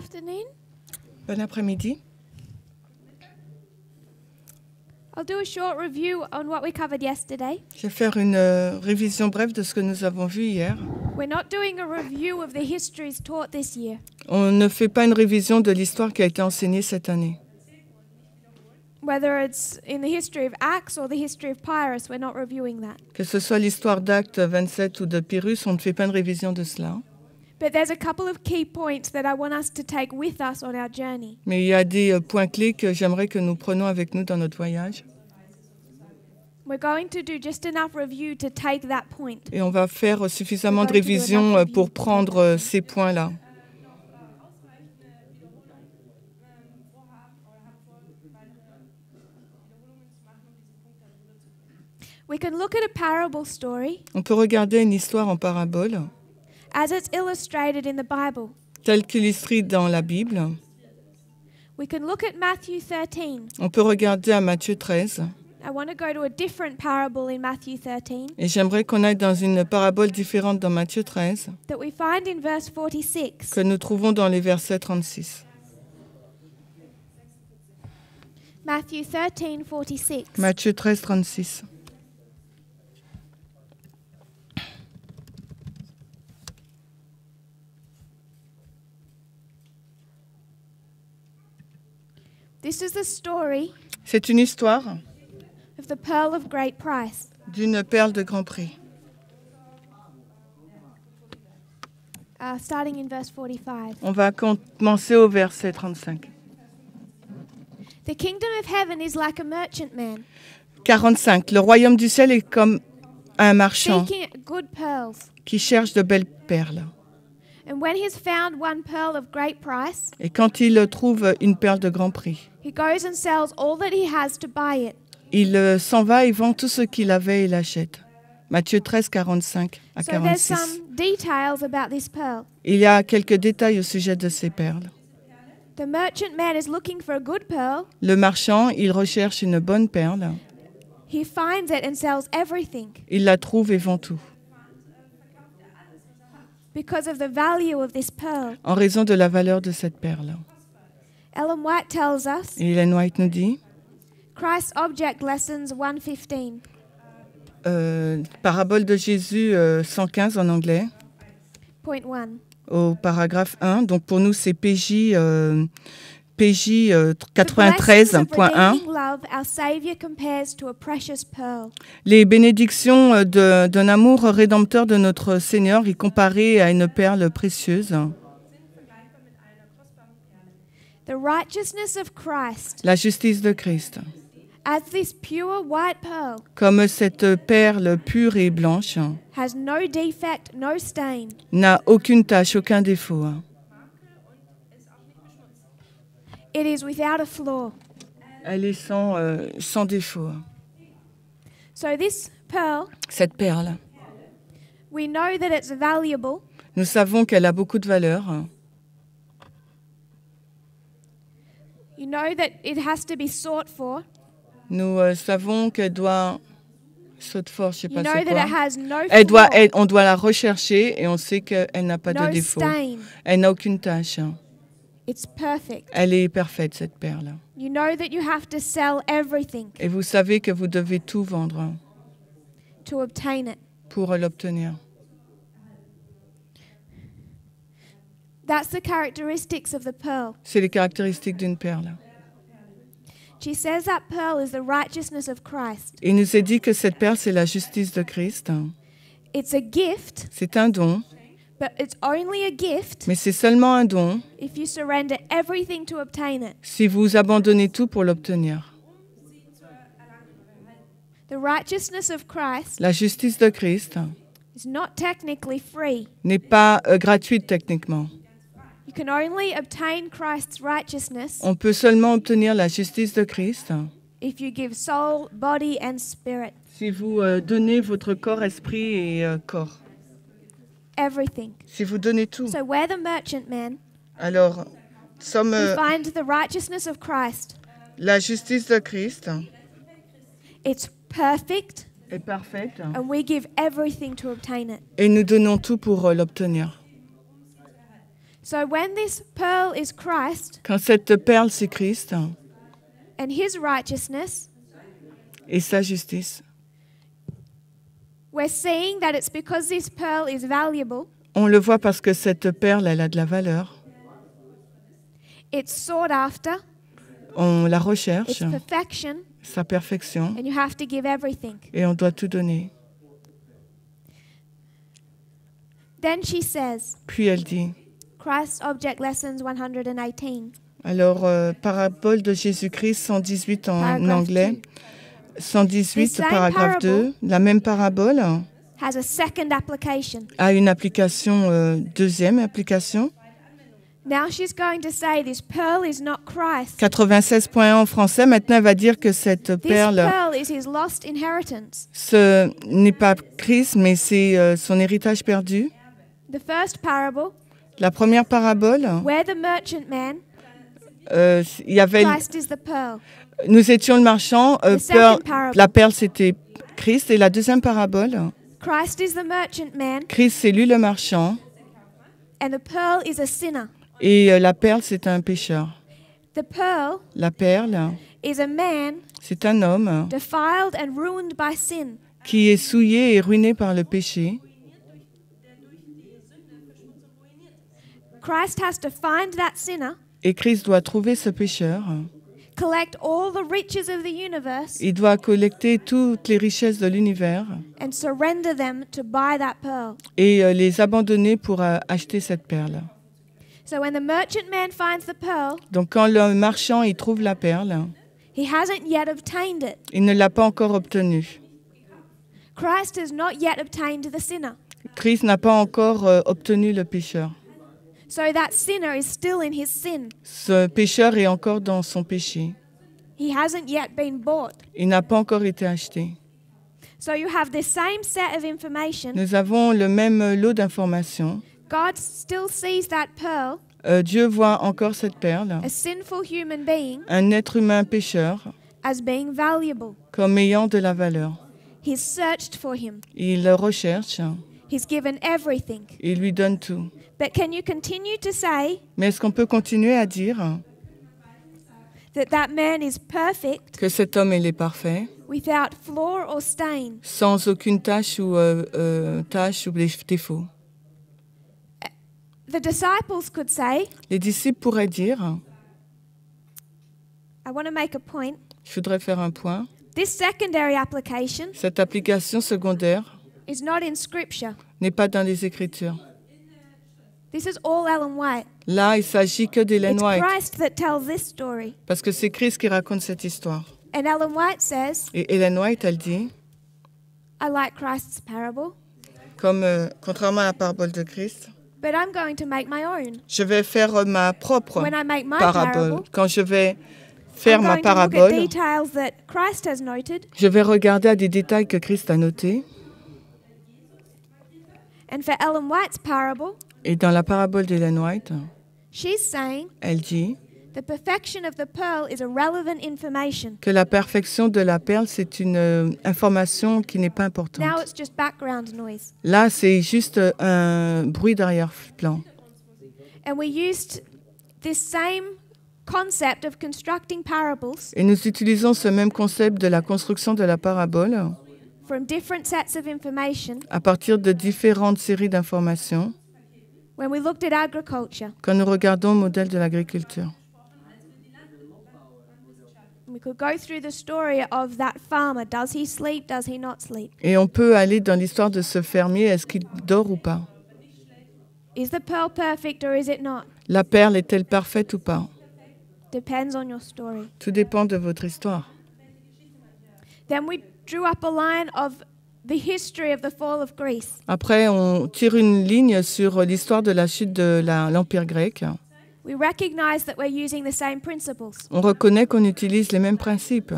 afternoon. Bon après-midi. I'll do a short review on what we covered yesterday. Je vais faire une euh, révision brève de ce que nous avons vu hier. We're not doing a review of the histories taught this year. On ne fait pas une révision de l'histoire qui a été enseignée cette année. Whether it's in the history of Acts or the history of Pyrrhus, we're not reviewing that. Que ce soit l'histoire d'Actes 27 ou de Pyrrhus, on ne fait pas une révision de cela. Mais il y a des euh, points clés que j'aimerais que nous prenions avec nous dans notre voyage. Et on va faire euh, suffisamment de révisions euh, pour prendre ces points-là. On peut regarder une histoire en parabole as it's tel qu'illustré dans la Bible. We can look at Matthew 13. On peut regarder à Matthieu 13. I want to go to a different parable in Matthew 13 Et j'aimerais qu'on aille dans une parabole différente dans Matthieu 13 that we find in verse 46. que nous trouvons dans les versets 36. Matthew 13:46. Matthieu 13, 36. C'est une histoire d'une perle de grand prix. Uh, On va commencer au verset 35. 45. Le royaume du ciel est comme un marchand qui cherche de belles perles. Et quand il trouve une perle de grand prix, il s'en va et vend tout ce qu'il avait et l'achète. Matthieu 13, 45 à 46. Il y a quelques détails au sujet de ces perles. Le marchand, il recherche une bonne perle. Il la trouve et vend tout. Because of the value of this pearl. En raison de la valeur de cette perle. Ellen White tells us. Ellen White nous dit. Christ Object Lessons 115. Euh, parabole de Jésus 115 euh, en anglais. Point 1. Au paragraphe 1. Donc pour nous, c'est PJ. Euh, PJ 93.1, euh, les bénédictions euh, d'un amour rédempteur de notre Seigneur est comparé à une perle précieuse. La justice de Christ, comme cette perle pure et blanche, n'a aucune tache, aucun défaut. It is without a flaw. Elle est sans, euh, sans défaut. So this pearl, Cette perle, we know that it's valuable nous savons qu'elle a beaucoup de valeur. You know that it has to be sought for. Nous euh, savons qu'elle doit saute fort, je sais pas c'est quoi. Elle doit, elle, on doit la rechercher et on sait qu'elle n'a pas de défaut. Elle n'a aucune tache. Elle est parfaite, cette perle. Et vous savez que vous devez tout vendre pour l'obtenir. C'est les caractéristiques d'une perle. Il nous est dit que cette perle, c'est la justice de Christ. C'est un don mais c'est seulement un don si vous abandonnez tout pour l'obtenir. La justice de Christ n'est pas euh, gratuite techniquement. On peut seulement obtenir la justice de Christ si vous euh, donnez votre corps, esprit et euh, corps everything. Si vous donnez tout. So we're the merchant men. Alors, sommes we find the righteousness of Christ. la justice de Christ. It's perfect. Est parfaite. And we give everything to obtain it. Et nous donnons tout pour euh, l'obtenir. So when this pearl is Christ, Quand cette perle c'est Christ. And his righteousness. Et sa justice. We're seeing that it's because this pearl is valuable. On le voit parce que cette perle, elle a de la valeur. It's sought after. On la recherche. It's perfection. Sa perfection. And you have to give everything. Et on doit tout donner. Then she says, Puis elle dit. Christ Object Lessons 118. Alors, euh, parabole de Jésus-Christ 118 en anglais. 118, paragraphe 2, la même parabole a une application, euh, deuxième application. 96.1 en français, maintenant elle va dire que cette perle, ce n'est pas Christ, mais c'est euh, son héritage perdu. la première parabole, merchant euh, il y avait nous étions le marchand. Euh, la perle, c'était Christ. Et la deuxième parabole. Christ c'est lui le marchand. Et euh, la perle, c'est un pécheur. la perle, c'est un homme qui est souillé et ruiné par le péché. Et Christ doit trouver ce pécheur. Il doit collecter toutes les richesses de l'univers et euh, les abandonner pour euh, acheter cette perle. Donc quand le marchand y trouve la perle, il ne l'a pas encore obtenue. Christ n'a pas encore euh, obtenu le pécheur. Ce pécheur est encore dans son péché. Il n'a pas encore été acheté. Nous avons le même lot d'informations. Euh, Dieu voit encore cette perle, un être humain pécheur, comme ayant de la valeur. Il le recherche. Il lui donne tout. Mais est-ce qu'on peut continuer à dire que cet homme est parfait sans aucune tâche ou euh, euh, défaut Les disciples pourraient dire Je voudrais faire un point. Cette application secondaire n'est pas dans les Écritures. Là, il s'agit que d'Ellen White. Parce que c'est Christ qui raconte cette histoire. Et Ellen White, elle dit, Comme, euh, contrairement à la parabole de Christ, je vais faire ma propre parabole. Quand je vais faire ma parabole, je vais regarder à des détails que Christ a notés. Et dans la parabole d'Ellen White, elle dit que la perfection de la perle, c'est une euh, information qui n'est pas importante. Là, c'est juste euh, un bruit d'arrière-plan. Et nous utilisons ce même concept de la construction de la parabole à partir de différentes séries d'informations, quand nous regardons le modèle de l'agriculture. Et on peut aller dans l'histoire de ce fermier, est-ce qu'il dort ou pas? La perle est-elle parfaite ou pas? Tout dépend de votre histoire. Après, on tire une ligne sur l'histoire de la chute de l'Empire grec. We that we're using the same principles. On reconnaît qu'on utilise les mêmes principes.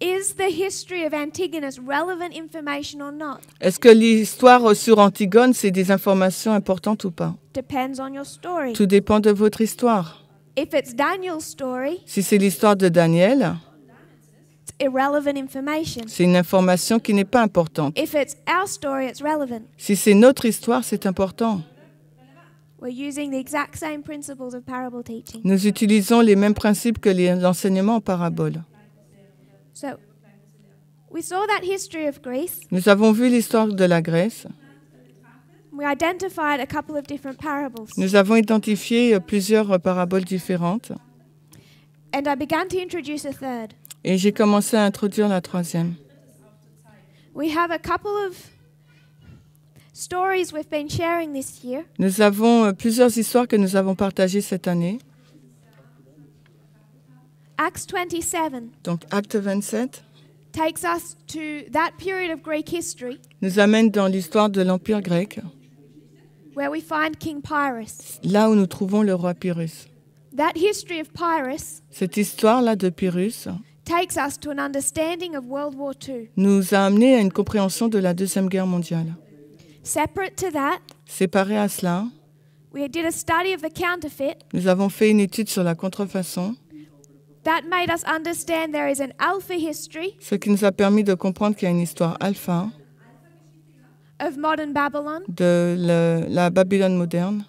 Is the history of relevant information or not? Est-ce que l'histoire sur Antigone c'est des informations importantes ou pas? Depends on your story. Tout dépend de votre histoire. If it's Daniel's story, si c'est l'histoire de Daniel, c'est une information qui n'est pas importante. Si c'est notre histoire, c'est important. Nous utilisons les mêmes principes que l'enseignement en parabole. Nous avons vu l'histoire de la Grèce. Nous avons identifié plusieurs paraboles différentes. Et j'ai commencé à introduire la troisième. Nous avons euh, plusieurs histoires que nous avons partagées cette année. 27. Donc Acte 27. Takes us to that period of Greek history, nous amène dans l'histoire de l'empire grec. Where we find King Pyrrhus. Là où nous trouvons le roi That history of Pyrrhus, Cette histoire là de Pyrrhus nous a amené à une compréhension de la Deuxième Guerre mondiale. Séparé à cela, nous avons fait une étude sur la contrefaçon. Ce qui nous a permis de comprendre qu'il y a une histoire alpha de la Babylone moderne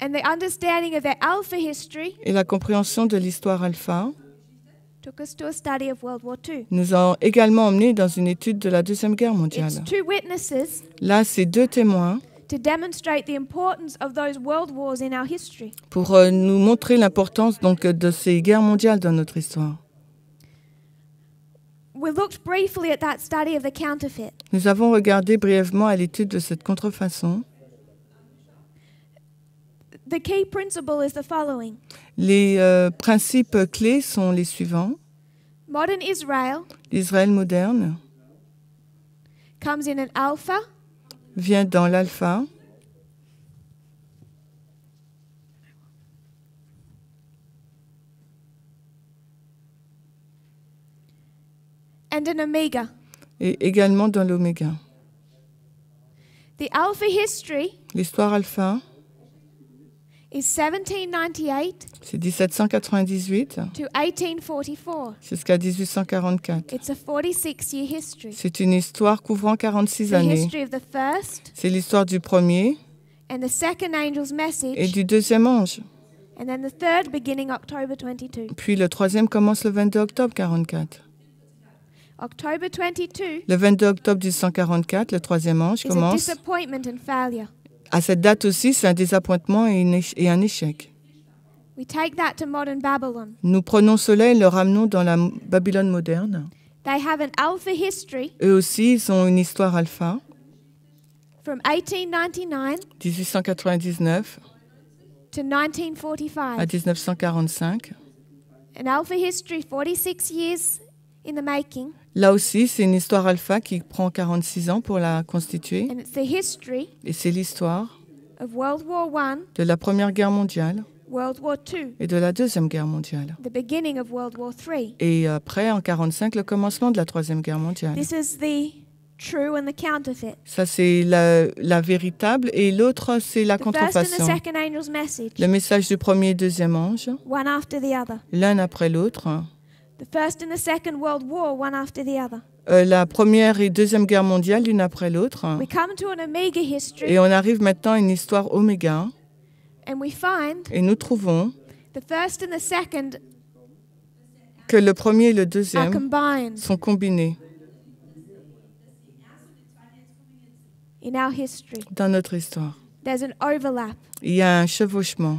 et la compréhension de l'histoire alpha nous ont également emmené dans une étude de la Deuxième Guerre mondiale. Là, c'est deux témoins pour nous montrer l'importance donc de ces guerres mondiales dans notre histoire. Nous avons regardé brièvement à l'étude de cette contrefaçon. Les euh, principes clés sont les suivants. Modern L'Israël moderne comes alpha, vient dans l'alpha. Et également dans l'oméga. L'histoire alpha. C'est 1798 jusqu'à 1844. C'est une histoire couvrant 46 années. C'est l'histoire du premier et du deuxième ange. Puis le troisième commence le 22 octobre 44. Le 22 octobre 1844, le troisième ange commence à cette date aussi, c'est un désappointement et, un échec. Nous prenons cela et le ramenons dans la Babylone moderne. Eux aussi, ils ont une histoire alpha. 1899 à 1945. An alpha history 46 years in the making. Là aussi, c'est une histoire alpha qui prend 46 ans pour la constituer. Et c'est l'histoire de la Première Guerre mondiale et de la Deuxième Guerre mondiale. Et euh, après, en 1945, le commencement de la Troisième Guerre mondiale. Ça, c'est la, véritable et l'autre, c'est la contrefaçon. Le message du premier et deuxième ange, l'un après l'autre la première et deuxième guerre mondiale, l'une après l'autre. Et on arrive maintenant à une histoire oméga. Et nous trouvons que le premier et le deuxième sont combinés dans notre histoire. Il y a un chevauchement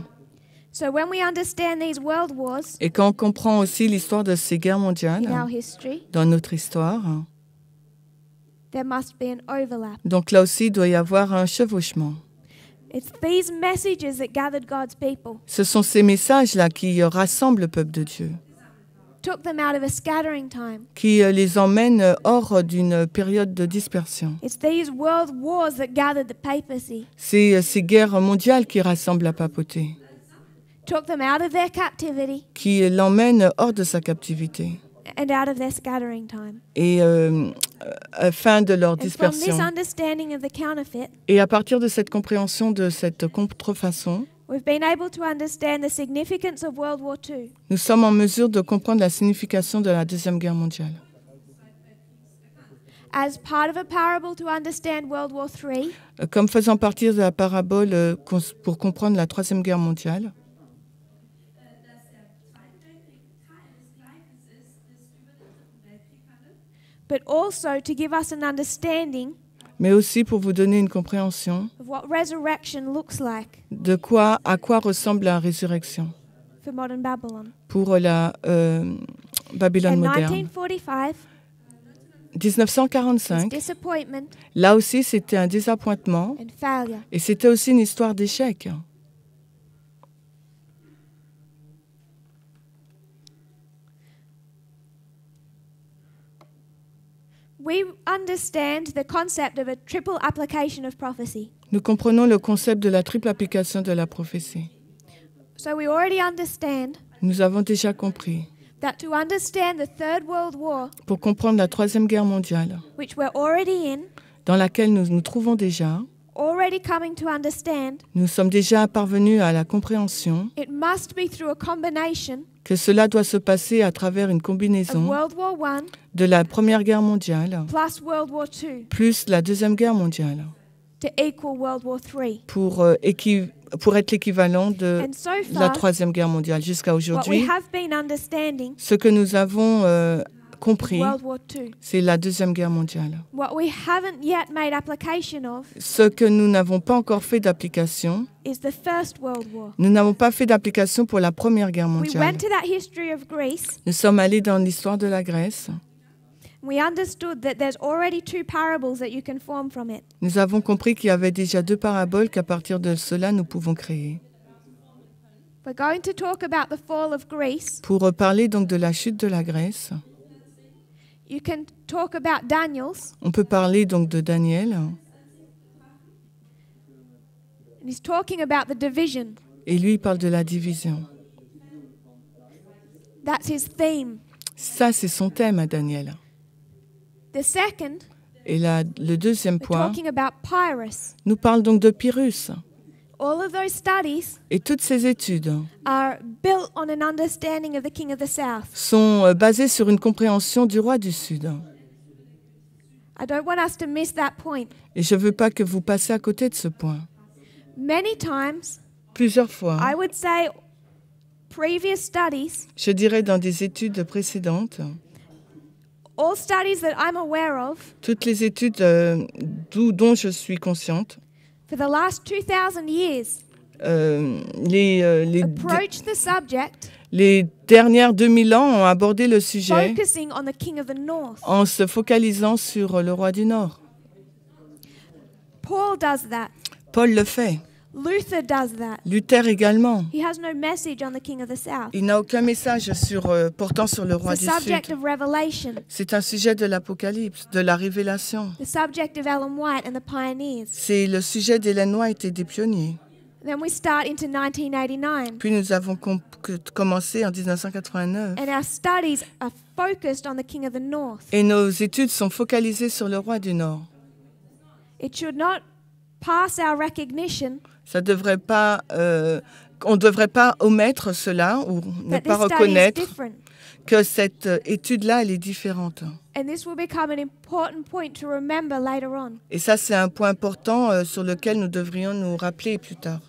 et quand on comprend aussi l'histoire de ces guerres mondiales dans notre histoire, donc là aussi, il doit y avoir un chevauchement. Ce sont ces messages-là qui rassemblent le peuple de Dieu, qui euh, les emmènent hors d'une période de dispersion. C'est euh, ces guerres mondiales qui rassemblent la papauté qui l'emmène hors de sa captivité and out of their time. et euh, euh, fin de leur dispersion. et à partir de cette compréhension de cette contrefaçon, Nous sommes en mesure de comprendre la signification de la Deuxième Guerre mondiale. Comme faisant partie de la parabole euh, pour comprendre la Troisième Guerre mondiale. mais aussi pour vous donner une compréhension de quoi, à quoi ressemble la résurrection pour la euh, Babylone moderne. 1945, là aussi c'était un désappointement et c'était aussi une histoire d'échec. understand concept Nous comprenons le concept de la triple application de la prophétie. Nous avons déjà compris que pour comprendre la Troisième Guerre mondiale, dans laquelle nous nous trouvons déjà, nous sommes déjà parvenus à la compréhension it must be through a combination que cela doit se passer à travers une combinaison de la Première Guerre mondiale plus la Deuxième Guerre mondiale euh, pour, être l'équivalent de la Troisième Guerre mondiale jusqu'à aujourd'hui. Ce que nous avons euh, compris, c'est la Deuxième Guerre mondiale. Ce que nous n'avons pas encore fait d'application, nous n'avons pas fait d'application pour la Première Guerre mondiale. Nous sommes allés dans l'histoire de la Grèce. Nous avons compris qu'il y avait déjà deux paraboles qu'à partir de cela nous pouvons créer. Pour parler donc de la chute de la Grèce. On peut parler donc de Daniel. Et lui, il parle de la division. Ça, c'est son thème à Daniel. Et le deuxième point nous parle donc de Pyrrhus. Et toutes ces études sont basées sur une compréhension du roi du Sud. Et je ne veux pas que vous passiez à côté de ce point. Plusieurs fois, je dirais dans des études précédentes, toutes les études euh, dont je suis consciente, for the last 2000 years, euh, les, euh, les, the subject, les dernières 2000 ans ont abordé le sujet on the king of the north. en se focalisant sur le roi du Nord. Paul does that. Paul le fait. Luther, does that. Luther également. He has no message on the king of the South. Il n'a aucun message sur, euh, portant sur le roi the du subject Sud. Of Revelation. C'est un sujet de l'Apocalypse, de la Révélation. The subject of Ellen White and the pioneers. C'est le sujet d'Ellen White et des pionniers. Then we start into 1989. Puis nous avons com commencé en 1989. And our studies are focused on the king of the north. Et nos études sont focalisées sur le roi du Nord. It should not pass our recognition ça devrait pas, euh, on ne devrait pas omettre cela ou ne pas reconnaître que cette euh, étude-là, elle est différente. Et ça, c'est un point important euh, sur lequel nous devrions nous rappeler plus tard.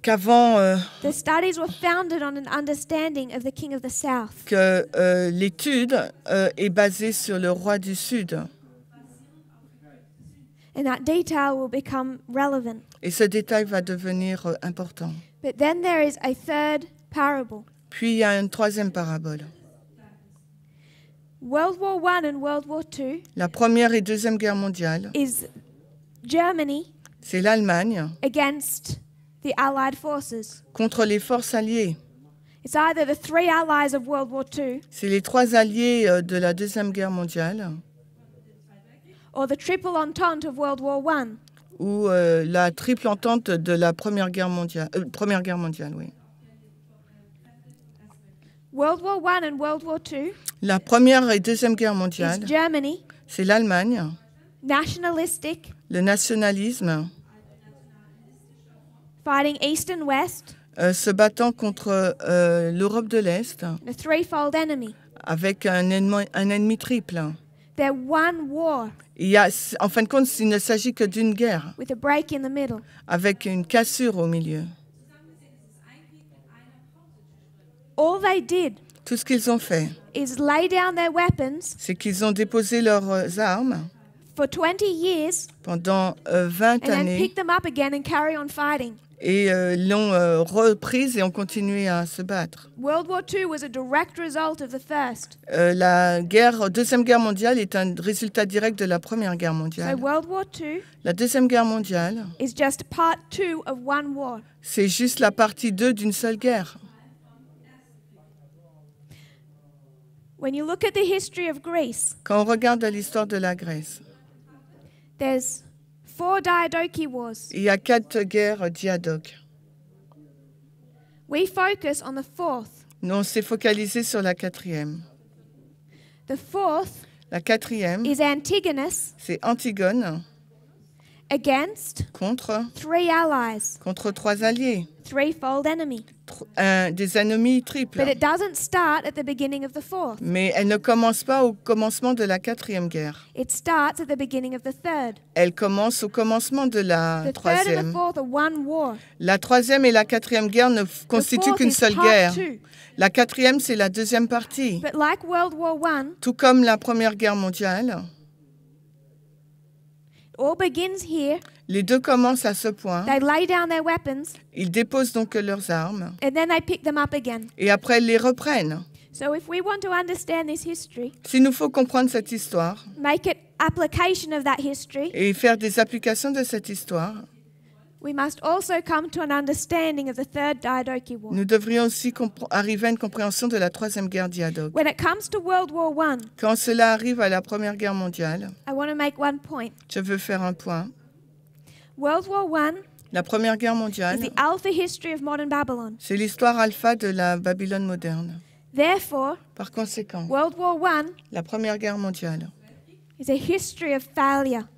qu'avant que l'étude est basée sur le roi du Sud. And that detail will become relevant. Et ce détail va devenir euh, important. But then there is a third parable. Puis il y a une troisième parabole. World War One and World War II La première et deuxième guerre mondiale. Is Germany. C'est l'Allemagne. Against the Allied forces. Contre les forces alliées. It's either the three allies of World War II. C'est les trois alliés euh, de la deuxième guerre mondiale or the triple entente of World War One. Ou euh, la triple entente de la Première Guerre mondiale. Euh, Première Guerre mondiale, oui. World War One and World War Two. La Première et Deuxième Guerre mondiale. C'est l'Allemagne. Nationalistic. Le nationalisme. Fighting East and West. Euh, se battant contre euh, l'Europe de l'Est. Avec un ennemi, un ennemi triple. There one war. Il y a, en fin de compte, il ne s'agit que d'une guerre with a break in the middle. avec une cassure au milieu. All they did Tout ce qu'ils ont fait, is lay down their weapons c'est qu'ils ont déposé leurs euh, armes for 20 years pendant euh, 20 and then années pick them up again and carry on fighting et euh, l'ont euh, reprise et ont continué à se battre. Euh, la guerre, deuxième guerre mondiale est un résultat direct de la première guerre mondiale. la deuxième guerre mondiale C'est juste la partie 2 d'une seule guerre. Quand on regarde l'histoire de la Grèce, il y a quatre guerres diadoques Nous, on s'est focalisé sur la quatrième. la quatrième, c'est Antigone Against contre three allies. contre trois alliés. Threefold enemy. Euh, des ennemis triples. But it doesn't start at the beginning of the fourth. Mais elle ne commence pas au commencement de la quatrième guerre. It starts at the beginning of the third. Elle commence au commencement de la troisième. La troisième et la quatrième guerre ne constituent qu'une seule guerre. La quatrième, c'est la deuxième partie. But like World war Tout comme la Première Guerre mondiale. Les deux commencent à ce point. They lay Ils déposent donc leurs armes. Et après, ils les reprennent. So if S'il nous faut comprendre cette histoire et faire des applications de cette histoire, nous devrions aussi arriver à une compréhension de la troisième guerre Diadoque. Quand cela arrive à la Première Guerre mondiale, je veux faire un point. la Première Guerre mondiale, c'est l'histoire alpha de la Babylone moderne. Par conséquent, la Première Guerre mondiale,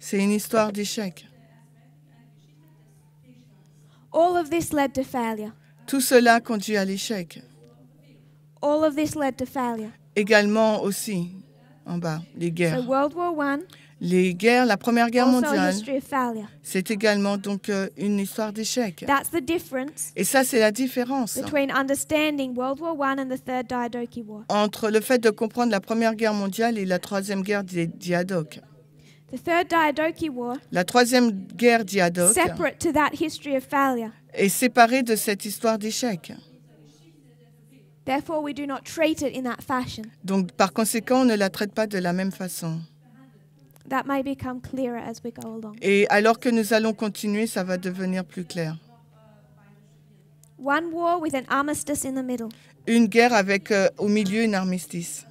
c'est une histoire d'échec. Tout cela conduit à l'échec. Également aussi, en bas, les guerres. les guerres, la Première Guerre mondiale, c'est également donc euh, une histoire d'échec. Et ça, c'est la différence entre le fait de comprendre la Première Guerre mondiale et la Troisième Guerre des Diadoques. La troisième guerre Diadoque est séparée de cette histoire d'échec. Donc, par conséquent, on ne la traite pas de la même façon. Et alors que nous allons continuer, ça va devenir plus clair. Une guerre avec euh, au milieu une armistice.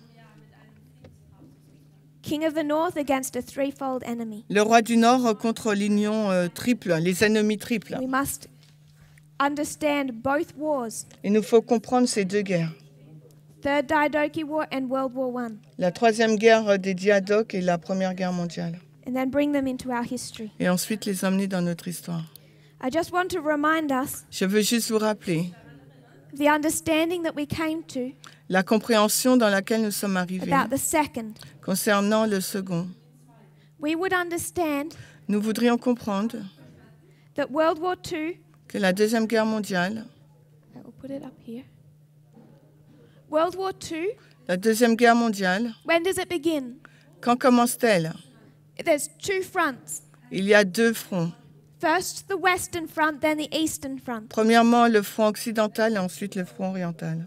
Le roi du Nord contre l'union euh, triple, les ennemis triples. We must understand both wars. Il nous faut comprendre ces deux guerres. War and World War La troisième guerre euh, des Diadoques et la première guerre mondiale. And then bring them into our history. Et ensuite les emmener dans notre histoire. I just want to remind us Je veux juste vous rappeler The understanding that we came to la compréhension dans laquelle nous sommes arrivés about the second. concernant le second. We would understand nous voudrions comprendre that World War II, que la Deuxième Guerre mondiale, I put it up here. World War II, la Deuxième Guerre mondiale, when does it begin? quand commence-t-elle There's two fronts. Il y a deux fronts. First the western front, then the eastern front. Premièrement le front occidental et ensuite le front oriental.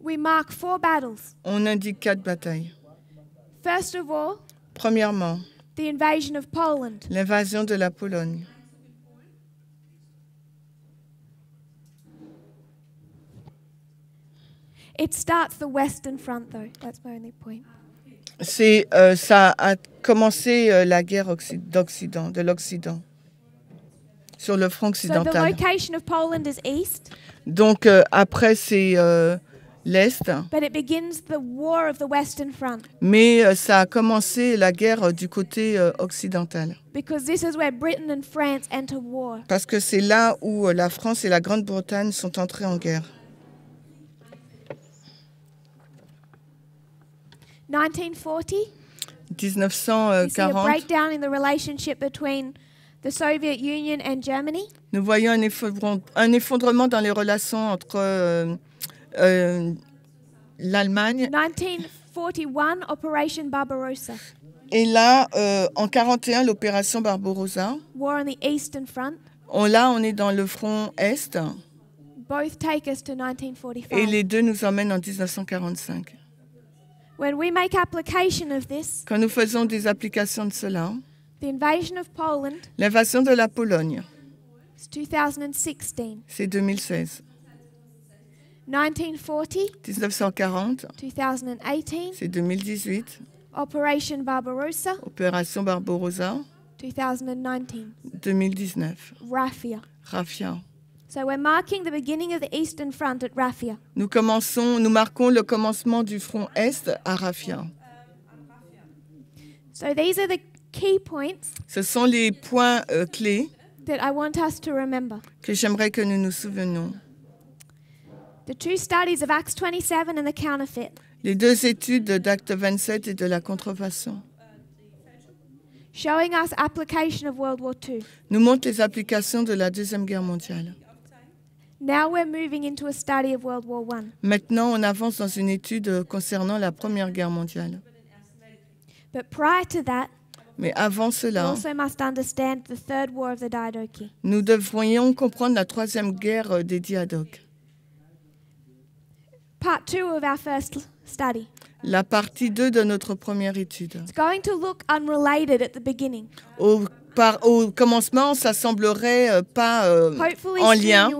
We mark four battles. On indique quatre batailles. First of all, Premièrement, the invasion of Poland. l'invasion de la Pologne. It starts the western front though. That's my only point c'est euh, ça a commencé euh, la guerre d'Occident, de l'Occident, sur le front occidental. Donc euh, après c'est l'est. Mais ça a commencé la guerre du côté occidental. Parce que c'est là où la France et la Grande-Bretagne sont entrées en guerre. 1940. Nous voyons un effondrement, un effondrement dans les relations entre euh, euh, l'Allemagne. 1941, opération Barbarossa. Et là, euh, en 41, l'opération Barbarossa. on là, on est dans le front Est. Et les deux nous emmènent en 1945 quand nous faisons des applications de cela, l'invasion de la Pologne, c'est 2016. 1940, 2018, c'est 2018. Opération Barbarossa, 2019, 2019. Rafia. Rafia. Nous commençons, nous marquons le commencement du front est à Rafia. So Ce sont les points euh, clés que j'aimerais que nous nous souvenions. Les deux études d'Acte 27 et de la contrefaçon nous montrent les applications de la Deuxième Guerre mondiale. Maintenant, on avance dans une étude concernant la Première Guerre mondiale. mais avant cela, nous devrions comprendre la troisième guerre des Diadoques. La partie 2 de notre première étude. It's going to look unrelated at the beginning au commencement, ça semblerait euh, pas euh, en lien.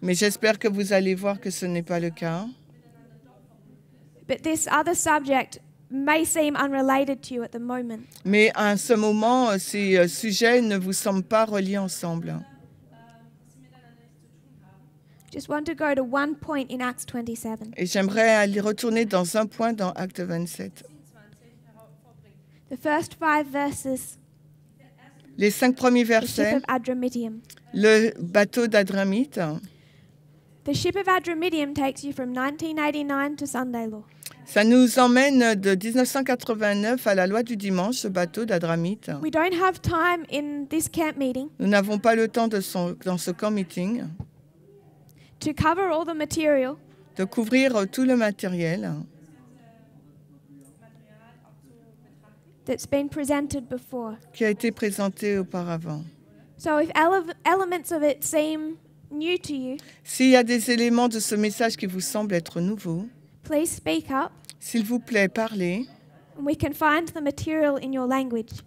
Mais j'espère que vous allez voir que ce n'est pas le cas. Mais à ce moment, euh, ces sujets ne vous semblent pas reliés ensemble. Et j'aimerais aller retourner dans un point dans Acte 27. The first five verses les cinq premiers versets, le bateau d'Adramite. Ça nous emmène de 1989 à la loi du dimanche, ce bateau d'Adramite. Nous n'avons pas le temps de dans ce camp meeting to cover all the material, de couvrir tout le matériel. qui a été présenté auparavant. S'il y a des éléments de ce message qui vous semblent être nouveaux, s'il vous plaît, parlez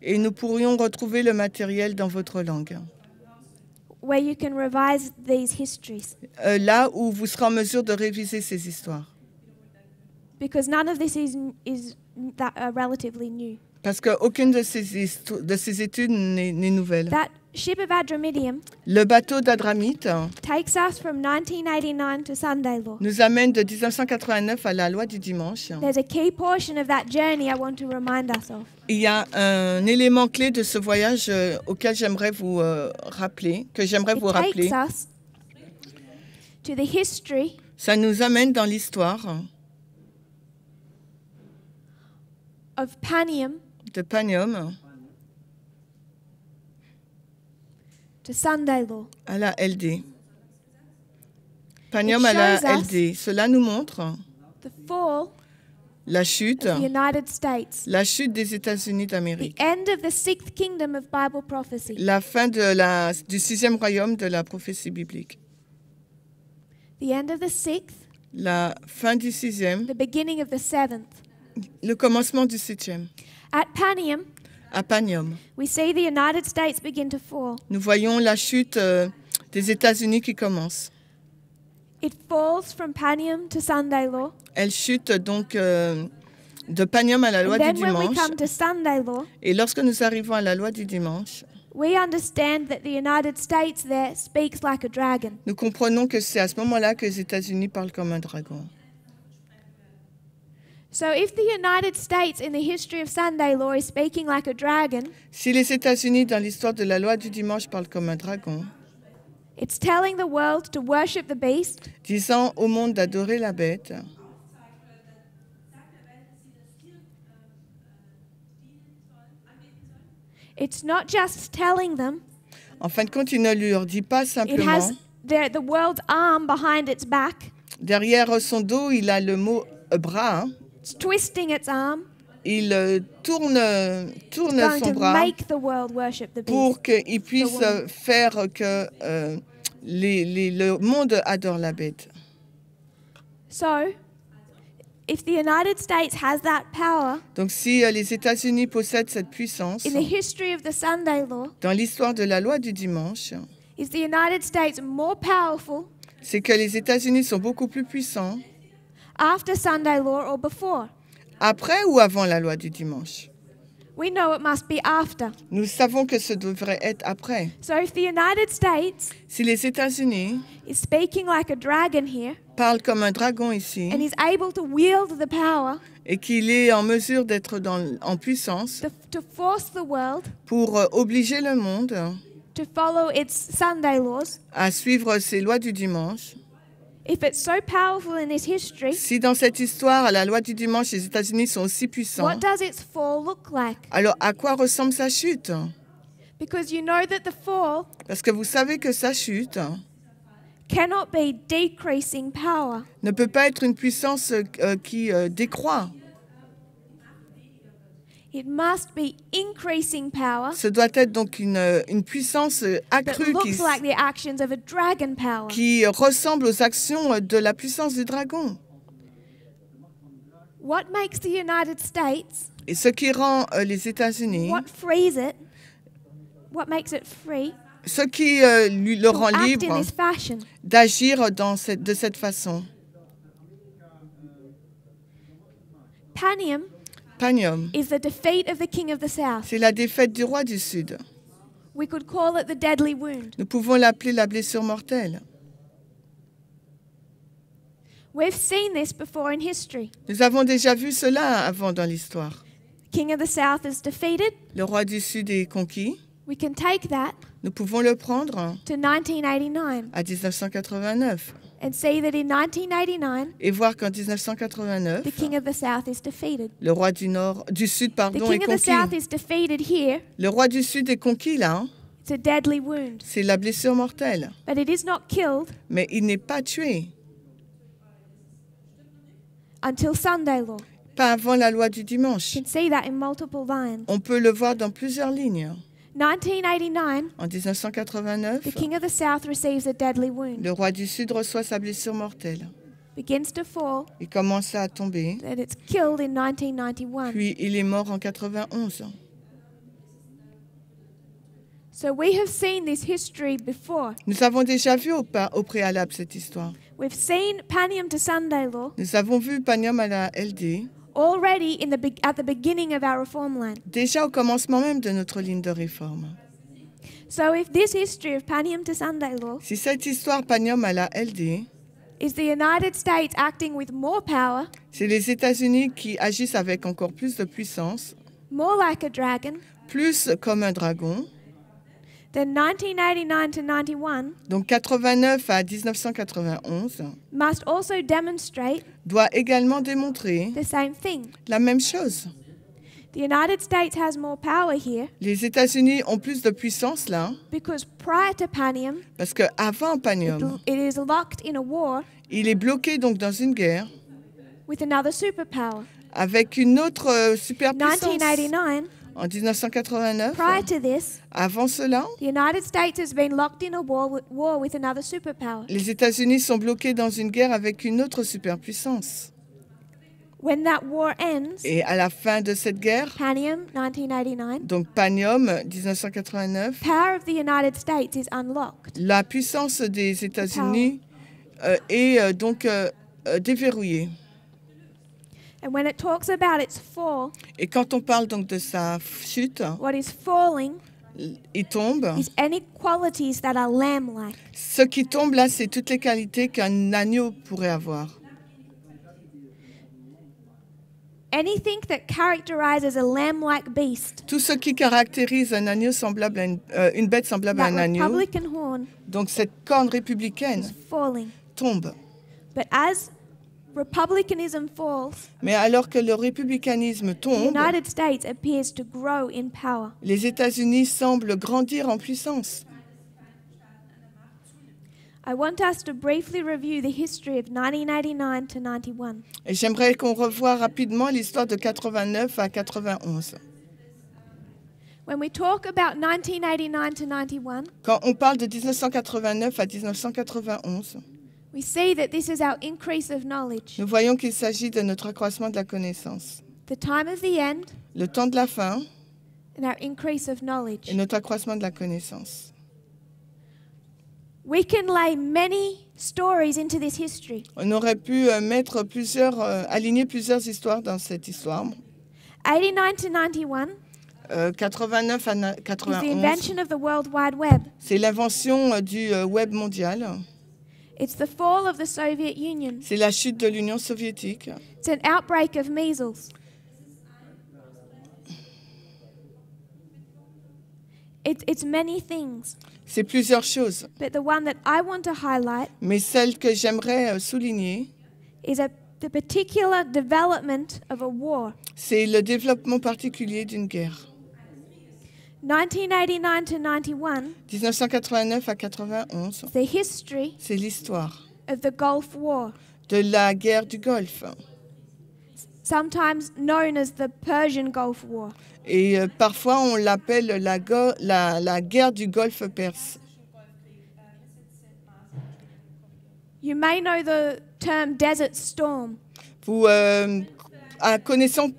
et nous pourrions retrouver le matériel dans votre langue. Euh, là où vous serez en mesure de réviser ces histoires. because none of this is, is that parce qu'aucune de ces, de ces études n'est nouvelle. Le bateau d'Adramite hein, nous amène de 1989 à la loi du dimanche. Il y a un élément clé de ce voyage euh, auquel j'aimerais vous euh, rappeler, que j'aimerais vous rappeler. Ça nous amène dans l'histoire hein. of Panium de Panium à la LD. Panium à la LD. Cela nous montre la chute, la chute des États-Unis d'Amérique, la fin de la, du sixième royaume de la prophétie biblique, la fin du sixième, le commencement du septième à Panium, nous voyons la chute euh, des États-Unis qui commence. Elle chute donc euh, de Panium à la loi du dimanche. Et lorsque nous arrivons à la loi du dimanche, nous comprenons que c'est à ce moment-là que les États-Unis parlent comme un dragon. So if the United States in the history of Sunday law is speaking like a dragon, si les États-Unis dans l'histoire de la loi du dimanche parlent comme un dragon, it's telling the world to worship the beast, disant au monde d'adorer la bête. It's not just telling them. En fin de compte, il ne leur dit pas simplement. It has the, the world's arm behind its back. Derrière son dos, il a le mot bras. Hein il euh, tourne, tourne son bras pour qu'il puisse faire que euh, le monde adore la bête. Donc si euh, les États-Unis possèdent cette puissance, dans l'histoire de la loi du dimanche, c'est que les États-Unis sont beaucoup plus puissants after Sunday law or before? Après ou avant la loi du dimanche? We know it must be after. Nous savons que ce devrait être après. So if the United States si les États-Unis is speaking like a dragon here, parle comme un dragon ici and is able to wield the power, et qu'il est en mesure d'être en puissance to, to force the world, pour euh, obliger le monde to follow its Sunday laws, à suivre ses lois du dimanche, si dans cette histoire, la loi du dimanche les États-Unis sont aussi puissants, alors à quoi ressemble sa chute Parce que vous savez que sa chute ne peut pas être une puissance euh, qui euh, décroît. Ce doit être donc une, une puissance euh, accrue qui, ressemble aux actions de la puissance du dragon. What makes the United States, Et ce qui rend euh, les États-Unis, what it, what makes it free, ce qui euh, le rend libre d'agir cette, de cette façon. Panium, c'est la défaite du roi du sud. Nous pouvons l'appeler la blessure mortelle. Nous avons déjà vu cela avant dans l'histoire. Le roi du sud est conquis. Nous pouvons le prendre 1989. à 1989 et voir qu'en 1989, le roi du nord, du sud, est conquis. Le roi du sud est conquis là. Hein. C'est la blessure mortelle. Mais il n'est pas tué. Pas avant la loi du dimanche. On peut le voir dans plusieurs lignes en 1989, le roi du Sud reçoit sa blessure mortelle. il commence à tomber. Puis il est mort en 91. Nous avons déjà vu au, préalable cette histoire. Nous avons vu Panium à la LD. Déjà au commencement même de notre ligne de réforme. si cette histoire Panium à la LD c'est les États-Unis qui agissent avec encore plus de puissance, plus comme un dragon, 1989 donc 89 à 1991, doit également démontrer la même chose. The United States has more power here Les États-Unis ont plus de puissance là, parce qu'avant Panium, il est bloqué donc dans une guerre avec une autre euh, superpuissance. 1989, en 1989, avant cela, les États-Unis sont bloqués dans une guerre avec une autre superpuissance. When Et à la fin de cette guerre, donc Panium 1989, la puissance des États-Unis euh, est euh, donc euh, déverrouillée. And when it talks about its fall, Et quand on parle donc de sa chute, what is falling il tombe. is any qualities that are lamb-like. Ce qui tombe là, c'est toutes les qualités qu'un agneau pourrait avoir. Anything that characterizes a lamb-like beast, Tout ce qui caractérise un agneau semblable à une, euh, une bête semblable à un agneau, Republican horn, donc cette corne républicaine tombe. But as mais alors que le républicanisme tombe, les États-Unis semblent grandir en puissance. Et j'aimerais qu'on revoie rapidement l'histoire de 1989 à 91. 91, Quand on parle de 1989 à 1991, nous voyons qu'il s'agit de notre accroissement de la connaissance. le temps de la fin et notre accroissement de la connaissance. On aurait pu euh, mettre plusieurs, euh, aligner plusieurs histoires dans cette histoire. 89 euh, à 91. C'est l'invention du web mondial. It's the the fall of Soviet Union. C'est la chute de l'Union soviétique. It's an outbreak of measles. It, it's many things. C'est plusieurs choses. But the one that I want to highlight Mais celle que j'aimerais euh, souligner, is a, the particular development of a war. c'est le développement particulier d'une guerre. 1989 à 91. history. C'est l'histoire. De la guerre du Golfe. Sometimes known as the Persian Gulf War. Et euh, parfois on l'appelle la, la, la guerre du Golfe Perse. You may know the term desert storm. Vous euh, connaissez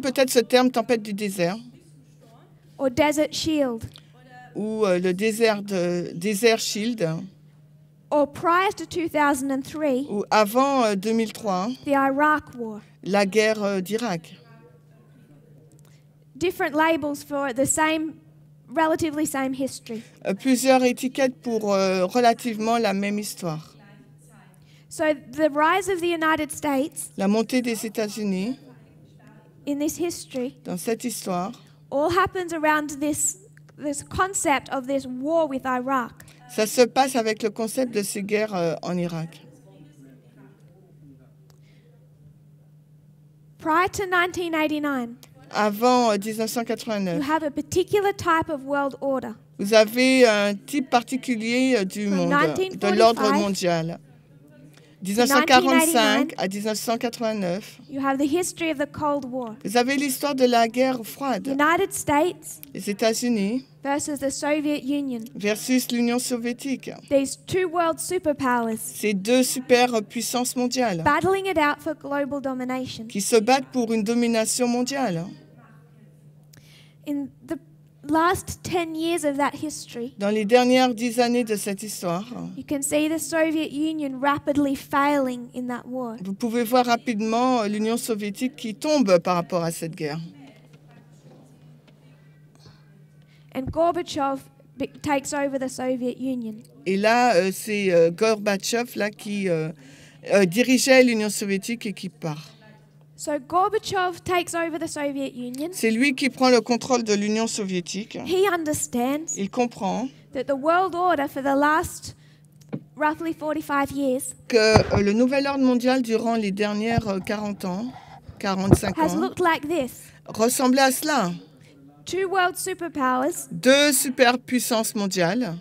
peut-être ce terme tempête du désert. Or Desert Shield. Ou euh, le désert, de, désert Shield. Or prior to 2003, Ou avant euh, 2003, the Iraq War. la guerre euh, d'Irak. Different labels for the same, relatively same history. Euh, plusieurs étiquettes pour euh, relativement la même histoire. So the rise of the United States La montée des États-Unis in this history dans cette histoire all happens around this, this concept of this war with Iraq. Ça se passe avec le concept de ces guerres euh, en Irak. Prior to 1989, avant 1989, euh, you have a particular type of world order. vous avez un type particulier euh, du monde, de l'ordre mondial. 1945 à 1989. Vous avez l'histoire de la guerre froide. les États-Unis versus, l'Union soviétique. Ces deux superpuissances mondiales qui se battent pour une domination mondiale. In the dans les dernières dix années de cette histoire, vous pouvez voir rapidement euh, l'Union soviétique qui tombe par rapport à cette guerre. takes over the Soviet Union. Et là, euh, c'est euh, Gorbatchev là, qui dirigeait l'Union soviétique et qui part. So Gorbachev takes over the Soviet Union. C'est lui qui prend le contrôle de l'Union soviétique. He understands Il comprend that the world order for the last roughly 45 years que euh, le nouvel ordre mondial durant les dernières 40 euh, ans, 45 has ans looked like this. ressemblait à cela. Two world superpowers. Deux superpuissances mondiales.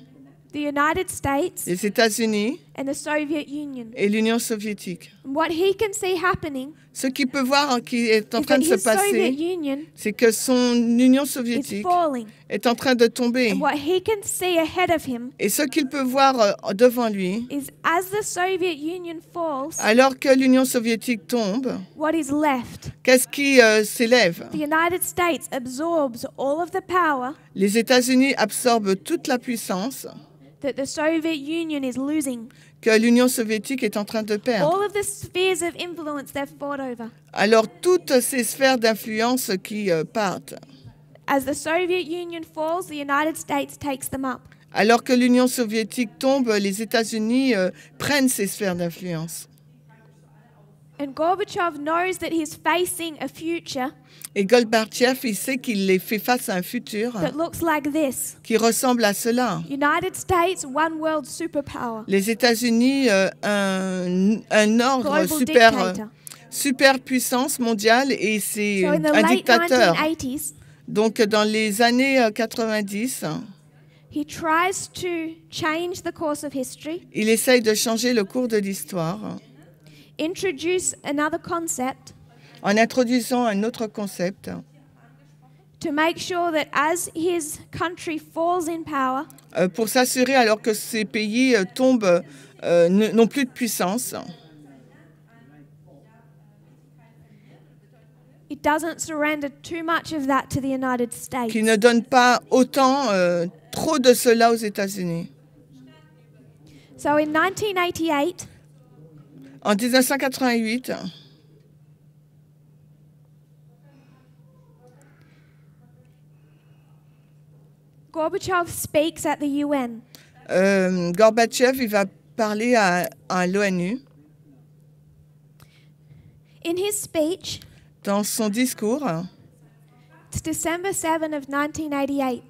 The United States les États-Unis et l'Union soviétique. What he can see happening ce qu'il peut voir qui est en train de se passer, c'est que son Union soviétique est en train de tomber. Et ce qu'il peut voir euh, devant lui, alors que l'Union soviétique tombe, qu'est-ce qui euh, s'élève Les États-Unis absorbent toute la puissance that the Soviet Union is losing. Que l'Union soviétique est en train de perdre. All of the spheres of influence they've fought over. Alors toutes ces sphères d'influence qui euh, partent. As the Soviet Union falls, the United States takes them up. Alors que l'Union soviétique tombe, les États-Unis euh, prennent ces sphères d'influence. And Gorbachev knows that he's facing a future. Et Golbarchev, il sait qu'il les fait face à un futur qui ressemble à cela. Les États-Unis, euh, un, ordre super, puissance mondiale et c'est un dictateur. Donc dans les années 90, euh, il essaye de changer le cours de l'histoire. Introduce another concept en introduisant un autre concept pour s'assurer alors que ces pays euh, tombent, euh, n'ont plus de puissance. It Qui ne donne pas autant, euh, trop de cela aux États-Unis. So 1988, en 1988, Gorbachev at the UN. Euh, Gorbatchev, il va parler à, à l'ONU. In his speech, dans son discours, December 7 of 1988.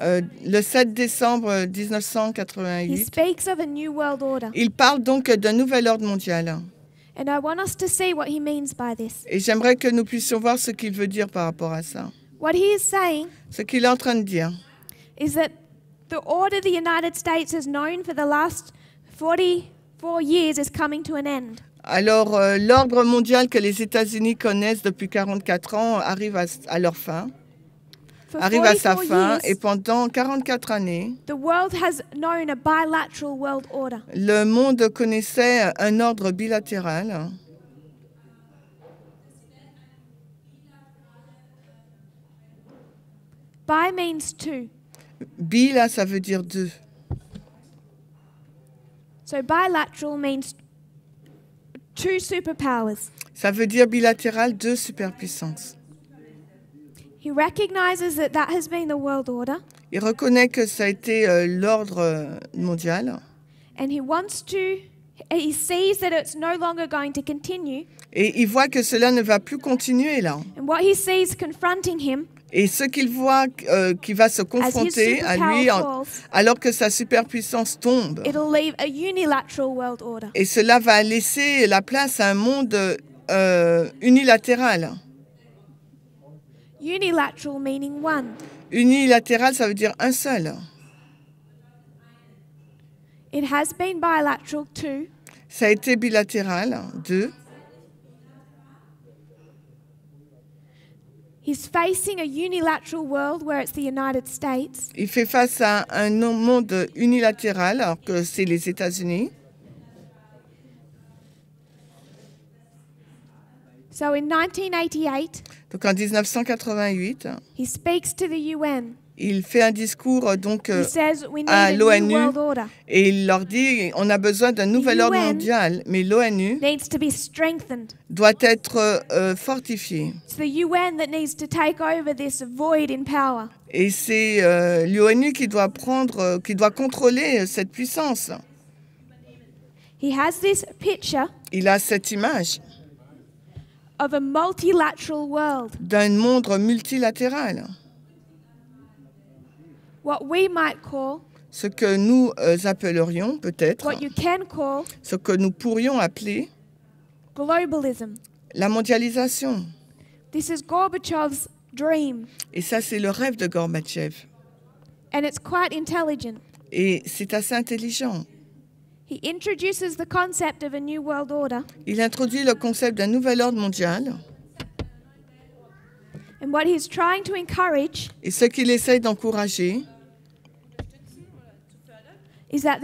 Euh, le 7 décembre 1988, He speaks of a new world order. il parle donc d'un nouvel ordre mondial. And I want us to what he means by this. Et j'aimerais que nous puissions voir ce qu'il veut dire par rapport à ça. What he is saying, ce qu'il est en train de dire is that the order the United States has known for the last 44 years is coming to an end. Alors, euh, l'ordre mondial que les États-Unis connaissent depuis 44 ans arrive à, à leur fin, For arrive à sa fin, years, et pendant 44 années, the world has known a bilateral world order. le monde connaissait un ordre bilatéral. By means to. Bila, là, ça veut dire deux. So bilateral means two superpowers. Ça veut dire bilatéral, deux superpuissances. He recognizes that that has been the world order. Il reconnaît que ça a été euh, l'ordre euh, mondial. And he wants to he sees that it's no longer going to continue. Et il voit que cela ne va plus continuer là. And what he sees confronting him et ce qu'il voit euh, qui va se confronter à lui alors que sa superpuissance tombe, et cela va laisser la place à un monde euh, unilatéral. unilatéral, ça veut dire un seul. Ça a été bilatéral, deux. He's facing a unilateral world where it's the United States. Il fait face à un monde unilatéral alors que c'est les États-Unis. So in 1988, Donc en 1988, he speaks to the UN il fait un discours euh, donc euh, à l'ONU et il leur dit on a besoin d'un nouvel ordre mondial, mais l'ONU doit être fortifiée. Et c'est euh, l'ONU qui doit prendre, qui doit contrôler cette puissance. il a cette image d'un monde multilatéral ce que nous euh, appellerions peut-être, ce que nous pourrions appeler la mondialisation. dream. Et ça, c'est le rêve de Gorbatchev. Et c'est assez intelligent. Il introduit le concept d'un nouvel ordre mondial. et ce qu'il essaye d'encourager, c'est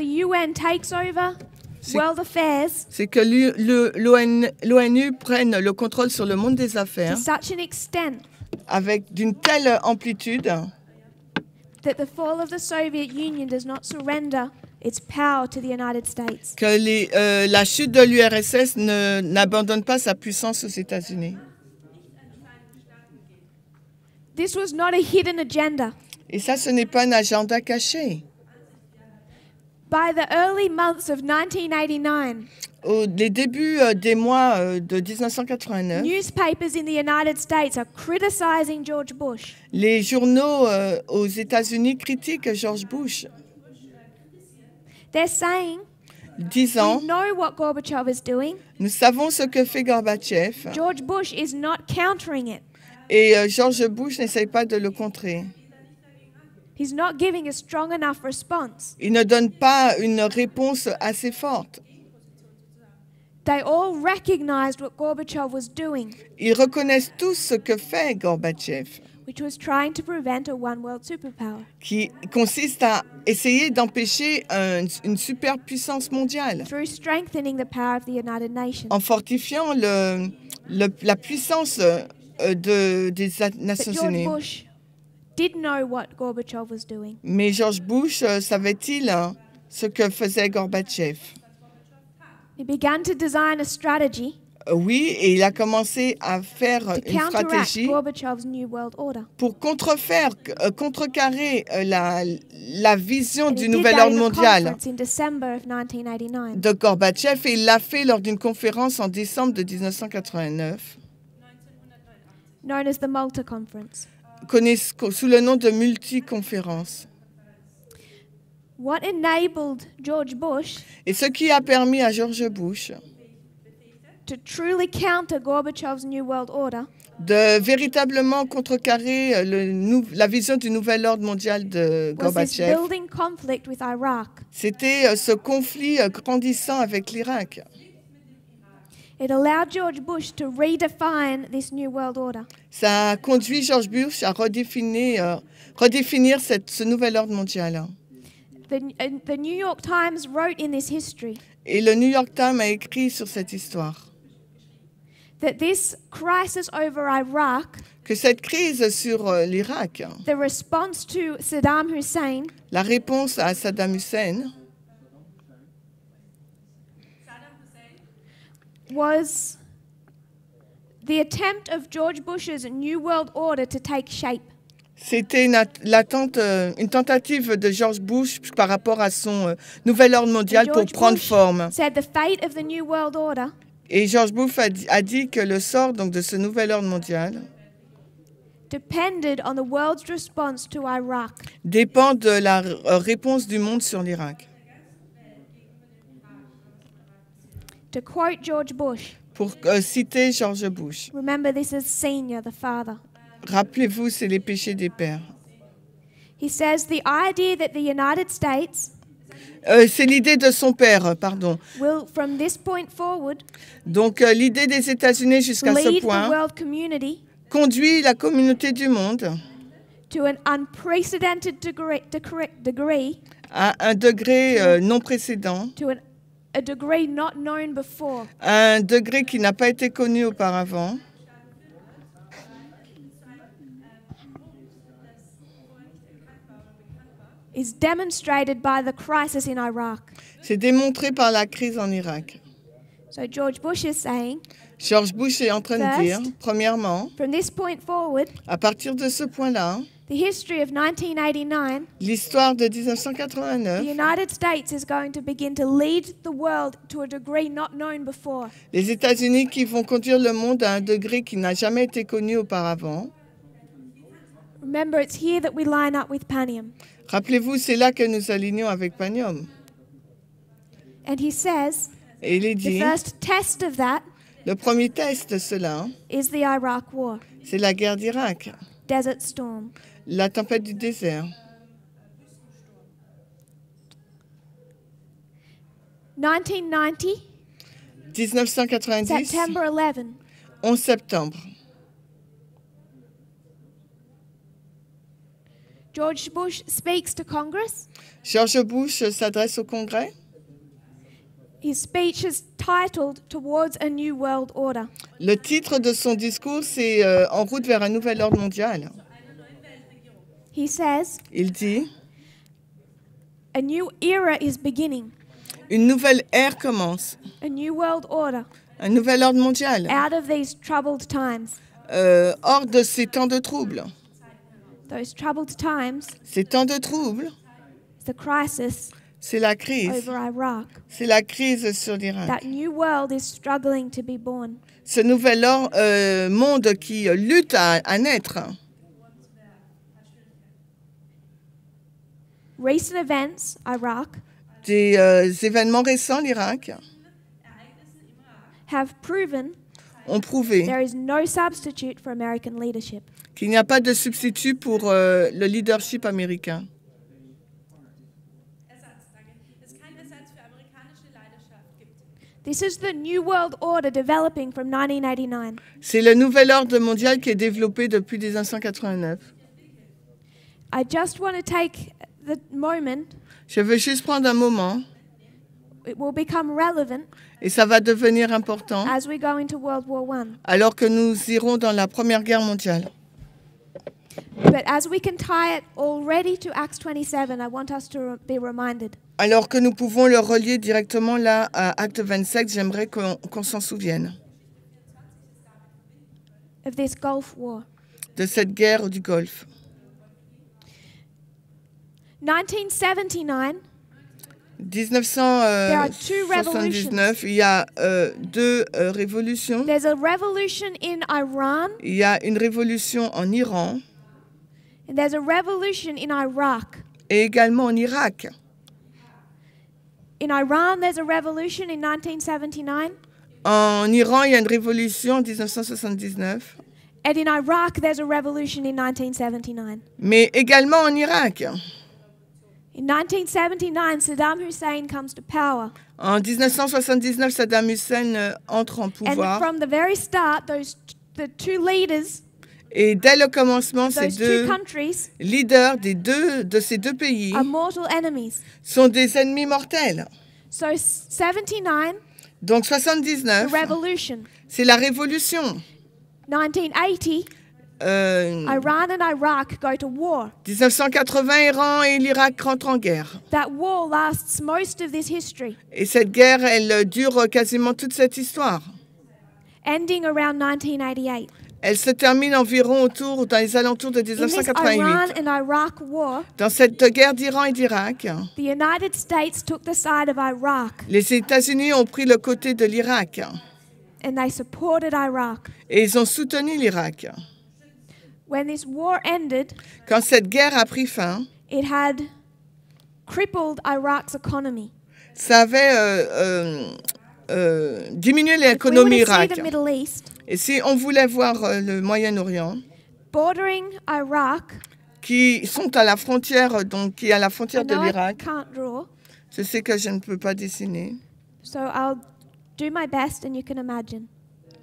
que l'ONU prenne le contrôle sur le monde des affaires avec d'une telle amplitude que la chute de l'URSS n'abandonne pas sa puissance aux États-Unis. Et ça, ce n'est pas un agenda caché. By the early months of 1989, au les débuts euh, des mois euh, de 1989, newspapers in the United States are criticizing George Bush. les journaux euh, aux États-Unis critiquent George Bush, They're saying, disant "We know what Gorbachev is doing. Nous savons ce que fait Gorbatchev George Bush is not countering it. et euh, George Bush n'essaye pas de le contrer. He's not giving a strong enough response. Il ne donne pas une réponse assez forte. They all recognized what Gorbachev was doing, Ils reconnaissent tous ce que fait Gorbachev. which was trying to prevent a one world superpower. qui consiste à essayer d'empêcher un- une superpuissance mondiale Through strengthening the power of the United Nations. en fortifiant le- le- la puissance euh, de- des A- But Nations George Unies. Bush mais George Bush euh, savait-il hein, ce que faisait Gorbatchev? Euh, oui, et il a commencé à faire euh, une stratégie pour contrefaire, contrecarrer la, la vision du nouvel ordre mondial de Gorbatchev. Et il l'a fait lors d'une conférence en décembre de 1989, Malta connaissent sous le nom de multiconférence. Bush Et ce qui a permis à George Bush de véritablement contrecarrer euh, la vision du nouvel ordre mondial de Gorbachev C'était euh, ce conflit euh, grandissant avec l'Irak. It allowed George Bush to redefine this new world order. Ça a conduit George Bush à redéfinir, euh, redéfinir cette, ce nouvel ordre mondial. The, uh, the New York Times wrote in this history. Et le New York Times a écrit sur cette histoire. That this crisis over Iraq, que cette crise sur euh, l'Irak, The response to Saddam Hussein. la réponse à Saddam Hussein, C'était une, euh, une, tentative de George Bush par rapport à son euh, nouvel ordre mondial pour prendre forme. Et George Bush a dit, que le sort donc, de ce nouvel ordre mondial dépend de la réponse du monde sur l'Irak. To quote George Bush. Pour euh, citer George Bush. Remember this is senior, the father. Rappelez-vous, c'est les péchés des pères. He says the idea that the United States euh, c'est l'idée de son père, pardon. Will, from this point forward, Donc euh, l'idée des États-Unis jusqu'à ce point conduit la communauté du monde to an unprecedented degree, degree, à un degré euh, non précédent to an un degré qui n'a pas été connu auparavant. Is C'est démontré par la crise en Irak. George Bush est en train de dire, premièrement, à partir de ce point-là, L'histoire de 1989. Les États-Unis qui vont conduire le monde à un degré qui n'a jamais été connu auparavant. Rappelez-vous, c'est là que nous alignons avec Panium. Et il dit, the test le premier test de cela, c'est la guerre d'Irak. Desert Storm la tempête du désert. « 1990, 1990 September 11. 11 septembre. George Bush speaks to Congress. George Bush s'adresse au Congrès. His speech is titled Towards a New World Order. Le titre de son discours c'est euh, En route vers un nouvel ordre mondial. He says, Il dit, A new era is beginning. Une nouvelle ère commence. A new world order. Un nouvel ordre mondial. Out of these troubled times. Euh, hors de ces temps de troubles. Those troubled times. Ces temps de troubles. The crisis. C'est la crise. C'est la crise sur l'Irak. Ce nouvel or, euh, monde qui euh, lutte à, à naître. Recent euh, des événements récents, l'Irak, have ont prouvé qu'il n'y a pas de substitut pour euh, le leadership américain. C'est le nouvel ordre mondial qui est développé depuis 1989. I just want to take je veux juste prendre un moment. et ça va devenir important alors que nous irons dans la Première Guerre mondiale. Alors que nous pouvons le relier directement là à Acte 27, j'aimerais qu'on s'en souvienne. De cette guerre du Golfe. 1979, euh, il y a euh, deux euh, révolutions. There's a revolution in Iran. Il y a une révolution en Iran. there's a revolution in Iraq. Et également en Irak. In Iran, there's a revolution in 1979. En Iran, il y a une révolution en 1979. And in Iraq, there's a revolution in 1979. Mais également en Irak. En 1979, Saddam Hussein euh, entre en pouvoir. et dès le commencement, ces deux leaders des deux, de ces deux pays sont des ennemis mortels. Donc 79, c'est la révolution. 1980, euh, Iran 1980, Iran et l'Irak rentrent en guerre. That war lasts most of this history. Et cette guerre, elle dure quasiment toute cette histoire. Ending around 1988. Elle se termine environ autour, dans les alentours de 1988. Dans cette guerre d'Iran et d'Irak, les États-Unis ont pris le côté de l'Irak. Et ils ont soutenu l'Irak quand cette guerre a pris fin, ça avait euh, euh, euh, diminué l'économie irakienne. Et si on voulait voir le Moyen-Orient, qui sont à la frontière, donc qui est à la frontière de l'Irak, je sais que je ne peux pas dessiner.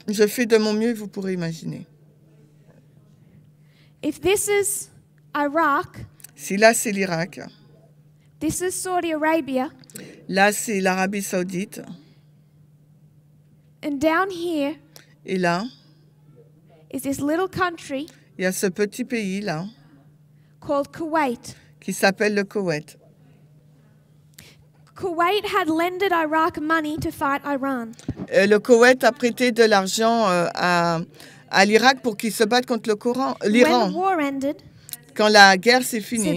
Je fais de mon mieux, vous pourrez imaginer. If this is Iraq, si là c'est l'Irak, this is Saudi Arabia, là c'est l'Arabie Saoudite, and down here, et là, is this little country, il y a ce petit pays là, called Kuwait, qui s'appelle le Koweït. Kuwait had lended Iraq money to fight Iran. Euh, le Koweït a prêté de l'argent euh, à à l'Irak pour qu'ils se battent contre le Coran, l'Iran. Quand la guerre s'est finie,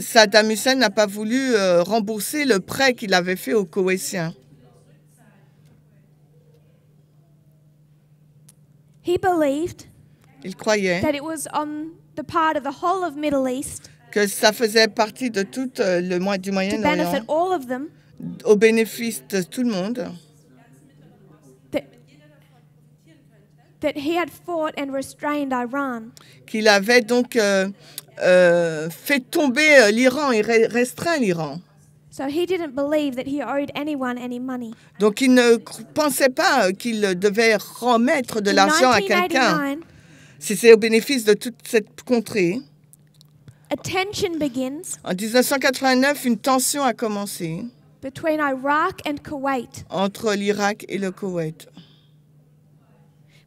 Saddam Hussein n'a pas voulu euh, rembourser le prêt qu'il avait fait aux Koweïtiens. Il croyait que ça faisait partie de tout euh, le du Moyen-Orient, au bénéfice de tout le monde. qu'il avait donc euh, euh, fait tomber euh, l'Iran et restreint l'Iran. Donc il ne pensait pas qu'il devait remettre de l'argent à quelqu'un. si c'est au bénéfice de toute cette contrée. En 1989, une tension a commencé entre l'Irak et le Koweït.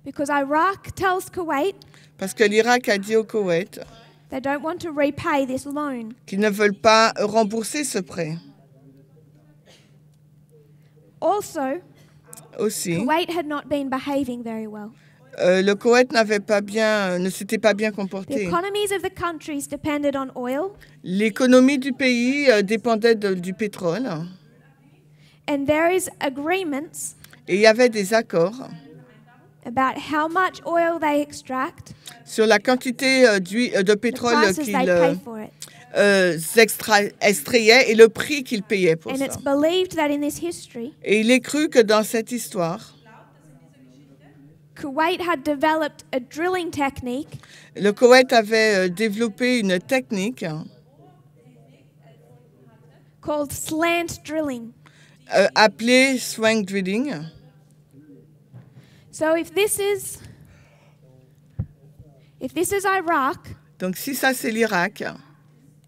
Because Iraq tells Kuwait Parce que l'Irak a dit au Koweït they don't want to repay this loan. qu'ils ne veulent pas rembourser ce prêt. Also, Aussi, Kuwait had not been behaving very well. euh, le Koweït n'avait pas bien, euh, ne s'était pas bien The comporté. economies of the countries depended on oil, L'économie du pays euh, dépendait de- du pétrole and there is agreements et il y avait des accords sur la quantité euh, euh, de pétrole euh, qu'ils euh, extrayaient et le prix qu'ils payaient pour ça. et il est cru que dans cette histoire, le Koweït avait développé une technique hein, called slant appelée swing drilling So if this is, if this is Iraq, Donc si ça c'est l'Irak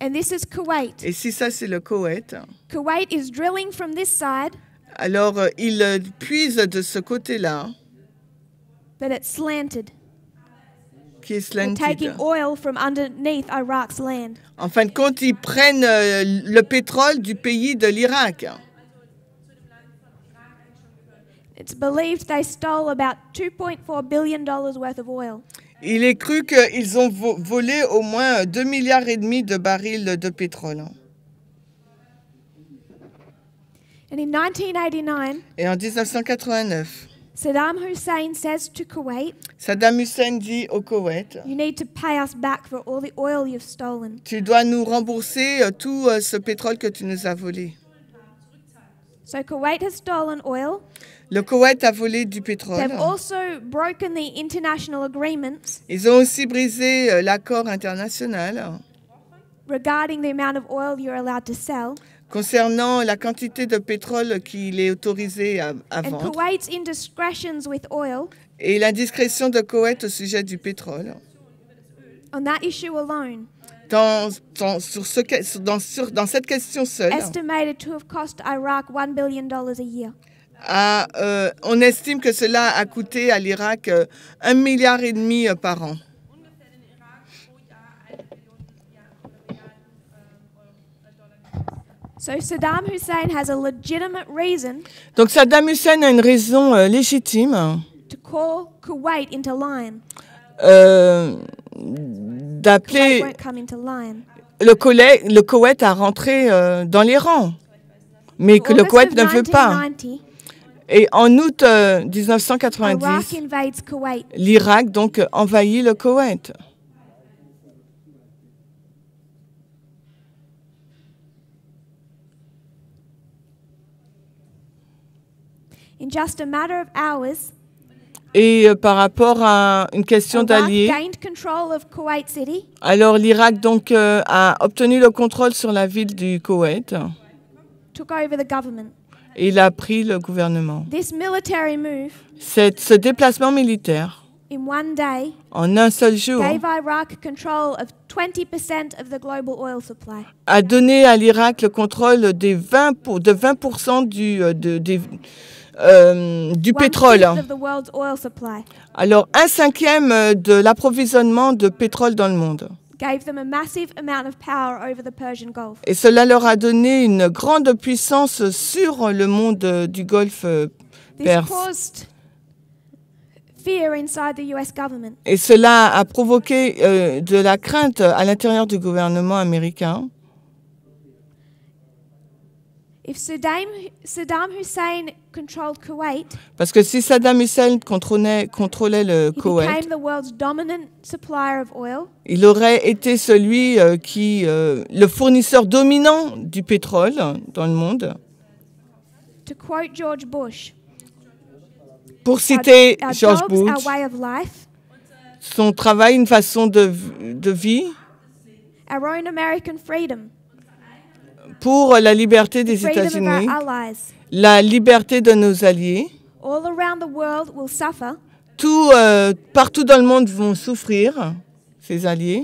and this is Kuwait, et si ça c'est le Koweït, Kuwait is drilling from this side, alors euh, il puise de ce côté-là but it's slanted. qui est slanted. taking oil from underneath Iraq's land. En fin de compte, ils prennent euh, le pétrole du pays de l'Irak. It's believed they stole about $2.4 billion dollars worth of oil. Il est cru qu'ils ont volé au moins 2 milliards et demi de barils de pétrole. And in 1989, et en 1989, Saddam Hussein says to Kuwait, Saddam Hussein dit au Koweït, you need to pay us back for all the oil you've stolen. Tu dois nous rembourser euh, tout euh, ce pétrole que tu nous as volé. So Kuwait has stolen oil. Le Koweït a volé du pétrole. Ils ont aussi brisé euh, l'accord international concernant la quantité de pétrole qu'il est autorisé à, à vendre et l'indiscrétion de Koweït au sujet du pétrole. On that issue alone, dans, dans, sur dans, sur, dans cette question seule, estimated to have cost Iraq $1 billion a year euh, on estime que cela a coûté à l'Irak euh, un milliard et demi euh, par an. Donc Saddam Hussein a une raison légitime d'appeler le, Koweït, le à rentrer dans les rangs, mais que le Koweït ne veut pas. Et en août 1990, euh, l'Irak donc envahit le Koweït. et euh, par rapport à une question d'alliés, alors l'Irak donc euh, a obtenu le contrôle sur la ville du Koweït il a pris le gouvernement. ce déplacement militaire en un seul jour a donné à l'Irak le contrôle de 20% du euh, euh, pétrole. Alors un cinquième euh, de l'approvisionnement de pétrole dans le monde. Et cela leur a donné une grande puissance sur le monde euh, du Golfe euh, Perse. Et cela a provoqué euh, de la crainte à l'intérieur du gouvernement américain. Parce que si Saddam Hussein contrôlait, le Koweït, il aurait été celui euh, qui, euh, le fournisseur dominant du pétrole dans le monde. Pour citer George Bush, son travail, une façon de, de vie, our own American freedom, pour la liberté des États-Unis, la liberté de nos alliés. Tout, euh, partout dans le monde vont souffrir, ces alliés.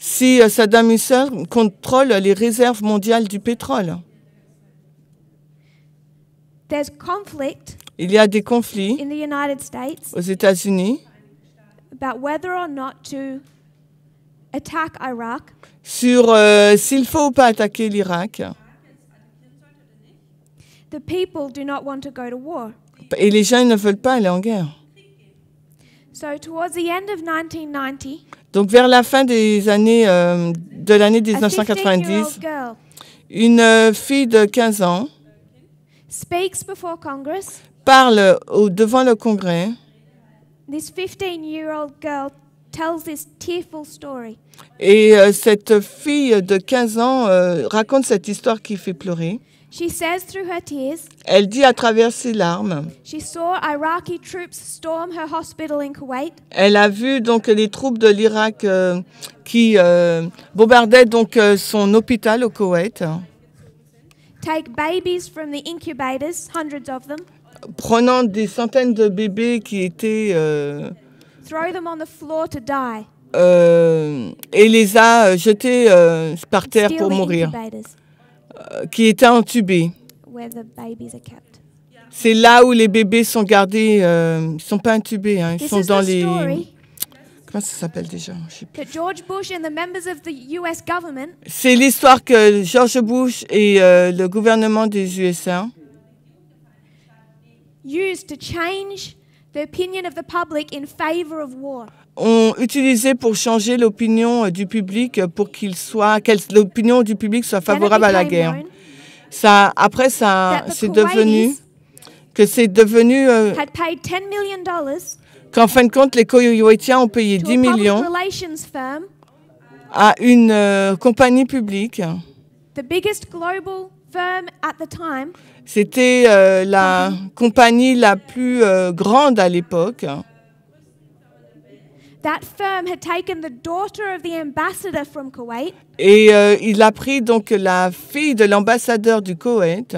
Si euh, Saddam Hussein contrôle les réserves mondiales du pétrole. Il y a des conflits aux États-Unis about whether or not to sur euh, s'il faut ou pas attaquer l'Irak. Et les gens ne veulent pas aller en guerre. Donc vers la fin des années, euh, de l'année 1990, une euh, fille de 15 ans parle au, devant le Congrès. Et euh, cette fille de 15 ans euh, raconte cette histoire qui fait pleurer. She says through her tears, Elle dit à travers ses larmes. Elle a vu donc les troupes de l'Irak euh, qui bombardaient donc son hôpital au Koweït. babies from the incubators, hundreds of them. Prenant des centaines de bébés qui étaient Throw euh, et les a euh, jetés euh, par terre pour mourir, qui étaient intubés. C'est là où les bébés sont gardés, ils ne sont pas intubés, hein, ils sont dans les... Comment ça s'appelle déjà C'est l'histoire que George Bush et le gouvernement des USA Used to change ont utilisé pour changer l'opinion euh, du public euh, pour qu'il soit que l'opinion du public soit favorable à la guerre. ça après ça c'est devenu que c'est devenu euh, qu'en fin de compte les Koweïtiens ont payé 10 millions à une compagnie publique. global c'était euh, la compagnie la plus euh, grande à l'époque. Et il a pris donc la fille de l'ambassadeur du Koweït.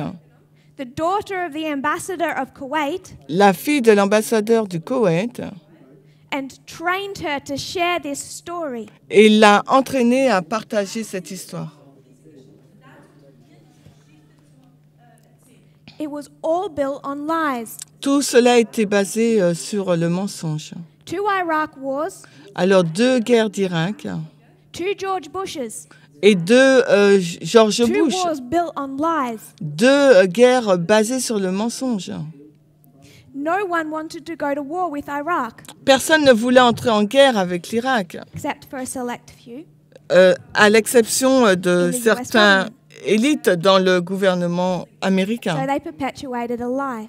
La fille de l'ambassadeur du Koweït. Et l'a entraînée à partager cette histoire. Tout cela était basé euh, sur le mensonge. Alors deux guerres d'Irak George Bushes. et deux euh, George Bush. Deux euh, guerres basées sur le mensonge. Personne ne voulait entrer en guerre avec l'Irak, à l'exception de certains élite dans le gouvernement américain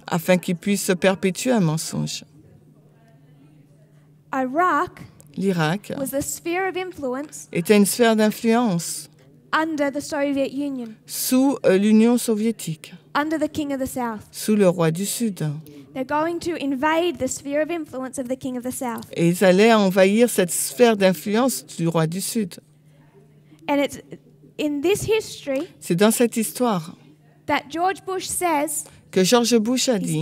afin qu'ils puissent perpétuer un mensonge. L'Irak était une sphère d'influence sous euh, l'Union soviétique, sous le roi du Sud. Et ils allaient envahir cette sphère d'influence du roi du Sud. C'est dans cette histoire que George Bush a dit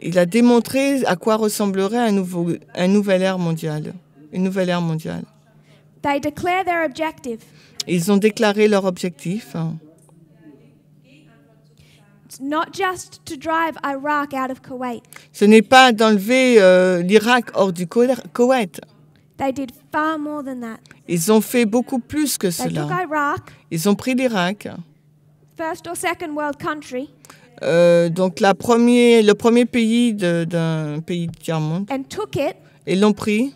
il a démontré à quoi ressemblerait un, nouveau, un nouvel ère mondial, une nouvelle ère mondiale. Ils ont déclaré leur objectif. Ce n'est pas d'enlever euh, l'Irak hors du Koweït. Ils ont fait beaucoup plus que cela. Ils ont pris l'Irak. Euh, donc la premier, le premier pays d'un pays de diamant, monde Ils l'ont pris.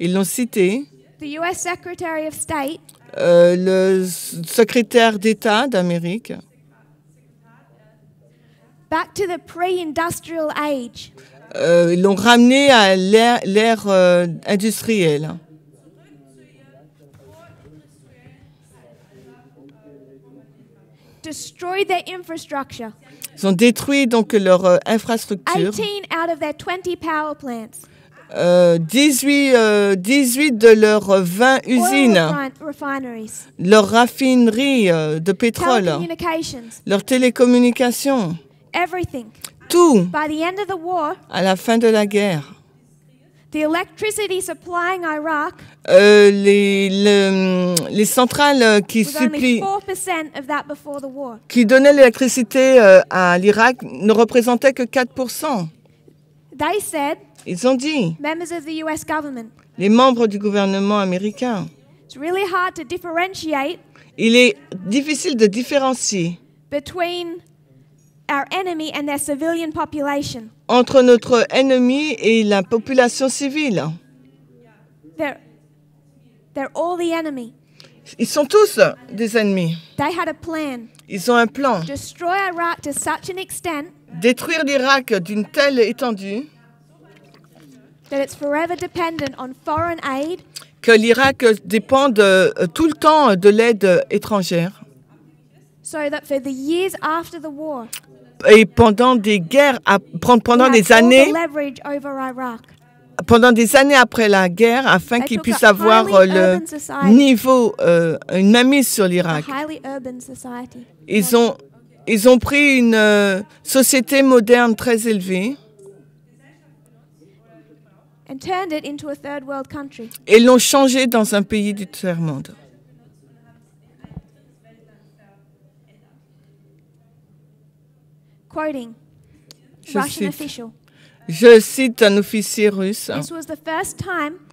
Ils l'ont cité. Euh, le secrétaire d'État d'Amérique. Back to the pre-industrial age euh, l'ont ramené à l'ère euh, industrielle. Ils ont détruit donc leur euh, infrastructure. 18, 18 euh, de leurs 20 usines, leurs raffineries de pétrole, leurs télécommunications, tout. à la fin de la guerre, euh, les, les, centrales euh, qui supplient, qui donnaient l'électricité euh, à l'Irak ne représentaient que 4%. Ils ont dit, les membres du gouvernement américain, il est difficile de différencier entre notre ennemi et la population civile. Ils sont tous des ennemis. Ils ont un plan. Détruire l'Irak d'une telle étendue que l'Irak dépend euh, tout le temps de l'aide étrangère et pendant des guerres, pendant des années, pendant des années après la guerre, afin qu'ils puissent avoir euh, le niveau, euh, une amie sur l'Irak. Ils ont, ils ont pris une euh, société moderne très élevée et l'ont changée dans un pays du tiers-monde. Je cite. un officier russe.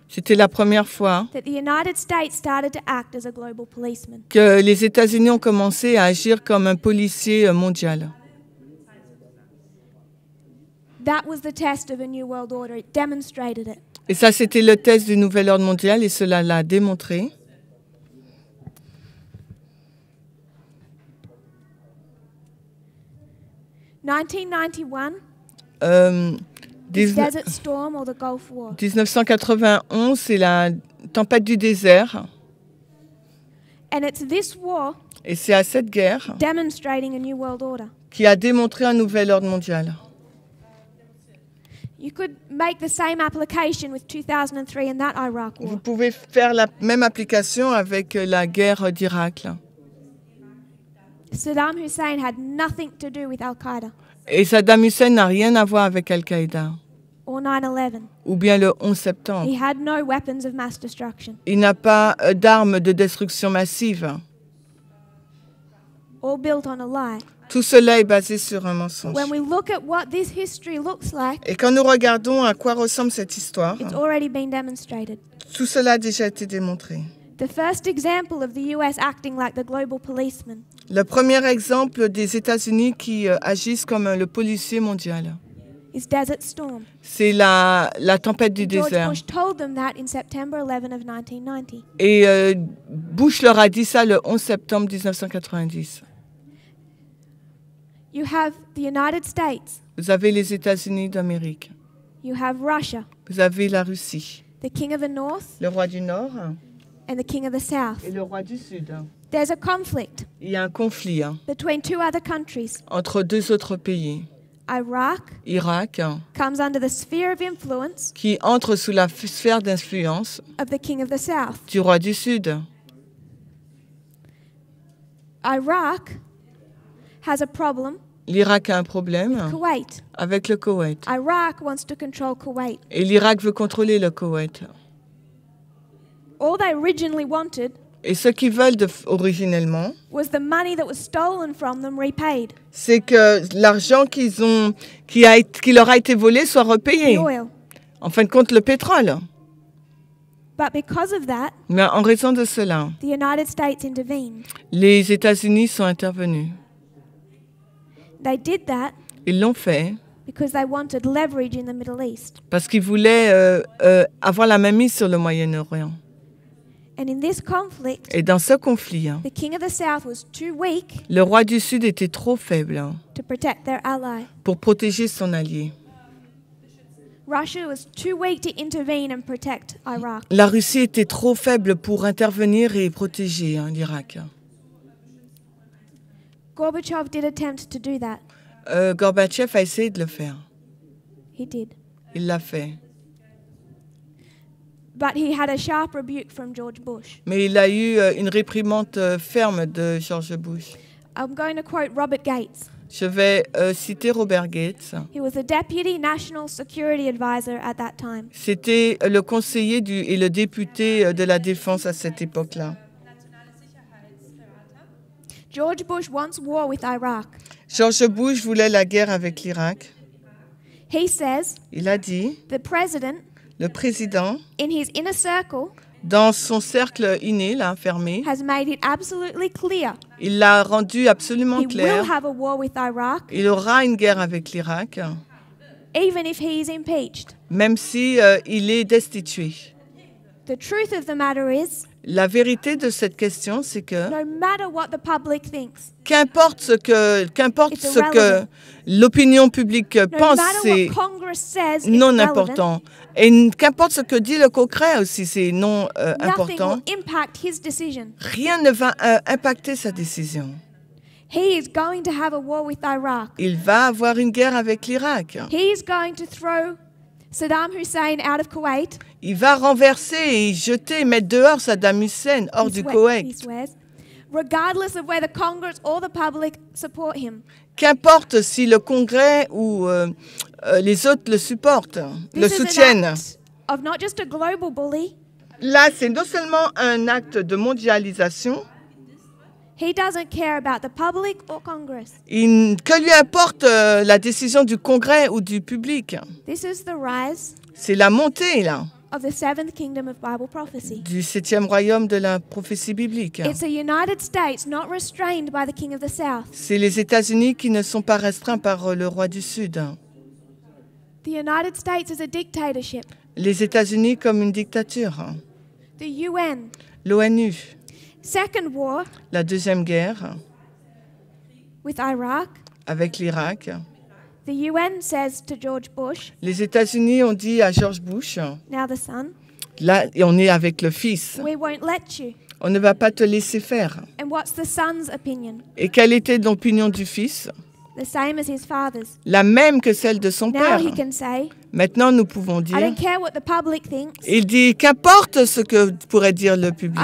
C'était la première fois que les États-Unis ont commencé à agir comme un policier mondial. Et ça, c'était le test du nouvel ordre mondial et cela l'a démontré. 1991. Euh, 19... Desert Storm or the Gulf War. 1991, c'est la tempête du désert. And it's this war Et c'est à cette guerre demonstrating a new world order. qui a démontré un nouvel ordre mondial. You could make the same application with 2003 and that Iraq war. Vous pouvez faire la même application avec la guerre d'Irak. Saddam Hussein had nothing to do with Al-Qaeda. Et Saddam Hussein n'a rien à voir avec Al-Qaïda. Ou bien le 11 septembre. He had no weapons of mass destruction. Il n'a pas euh, d'armes de destruction massive. All built on a lie. Tout cela est basé sur un mensonge. When we look at what this history looks like, Et quand nous regardons à quoi ressemble cette histoire, already been demonstrated. tout cela a déjà été démontré. The first example of the US acting like the global policeman. Le premier exemple des États-Unis qui euh, agissent comme euh, le policier mondial. C'est la, tempête du désert. Et euh, Bush leur a dit ça le 11 septembre 1990. Vous avez les États-Unis d'Amérique. Vous avez la Russie. Le roi du Nord. Et le roi du Sud. There's a conflict Il y a un conflit hein, between two other countries. entre deux autres pays. Iraq Irak, hein, comes under the sphere of influence qui entre sous la sphère d'influence du roi du Sud. Iraq has a problem L'Irak a un problème Kuwait. avec le Koweït. Iraq wants to control Kuwait. Et l'Irak veut contrôler le Koweït. All they originally wanted et ce qu'ils veulent originellement, c'est que l'argent qu'ils ont, qui, leur a été volé soit repayé. En fin de compte, le pétrole. Mais en raison de cela, les États-Unis sont intervenus. Ils l'ont fait parce qu'ils voulaient euh, euh, avoir la mainmise sur le Moyen-Orient. Et dans ce conflit, hein, le roi du Sud était trop faible hein, pour protéger son allié. La Russie était trop faible pour intervenir et protéger hein, l'Irak. Gorbatchev euh, a essayé de le faire. Il l'a fait. But he had a sharp rebuke from George Bush. Mais il a eu euh, une réprimande euh, ferme de George Bush. I'm going to quote Robert Gates. Je vais euh, citer Robert Gates. He was a deputy national security advisor at that time. C'était le conseiller du, et le député euh, de la défense à cette époque-là. George Bush wants war with Iraq. George Bush voulait la guerre avec l'Irak. He says, il a dit, the president le président, dans son cercle inné, là, fermé, il l'a rendu absolument clair. il aura une guerre avec l'Irak, même si euh, il est destitué. la vérité de cette question, c'est que qu'importe ce que qu'importe ce que l'opinion publique pense, non important. Et qu'importe ce que dit le concret aussi, c'est non euh, important. Rien ne va euh, impacter sa décision. Il va avoir une guerre avec l'Irak. Il va renverser et jeter, mettre dehors Saddam Hussein, hors du Koweït. Qu'importe si le Congrès ou euh, euh, les autres le supportent, le soutiennent. Là, c'est non seulement un acte de mondialisation, que lui importe euh, la décision du Congrès ou du public C'est la montée, là, du septième royaume de la prophétie biblique. C'est les États-Unis qui ne sont pas restreints par euh, le roi du Sud. Les États-Unis comme une dictature. L'ONU. Second war. La deuxième guerre. Avec l'Irak. The UN says to George Bush. Les États-Unis ont dit à George Bush. Là, on est avec le fils. On ne va pas te laisser faire. And what's the son's opinion? Et quelle était l'opinion du fils? la même que celle de son père. Maintenant, nous pouvons dire, il dit qu'importe ce que pourrait dire le public,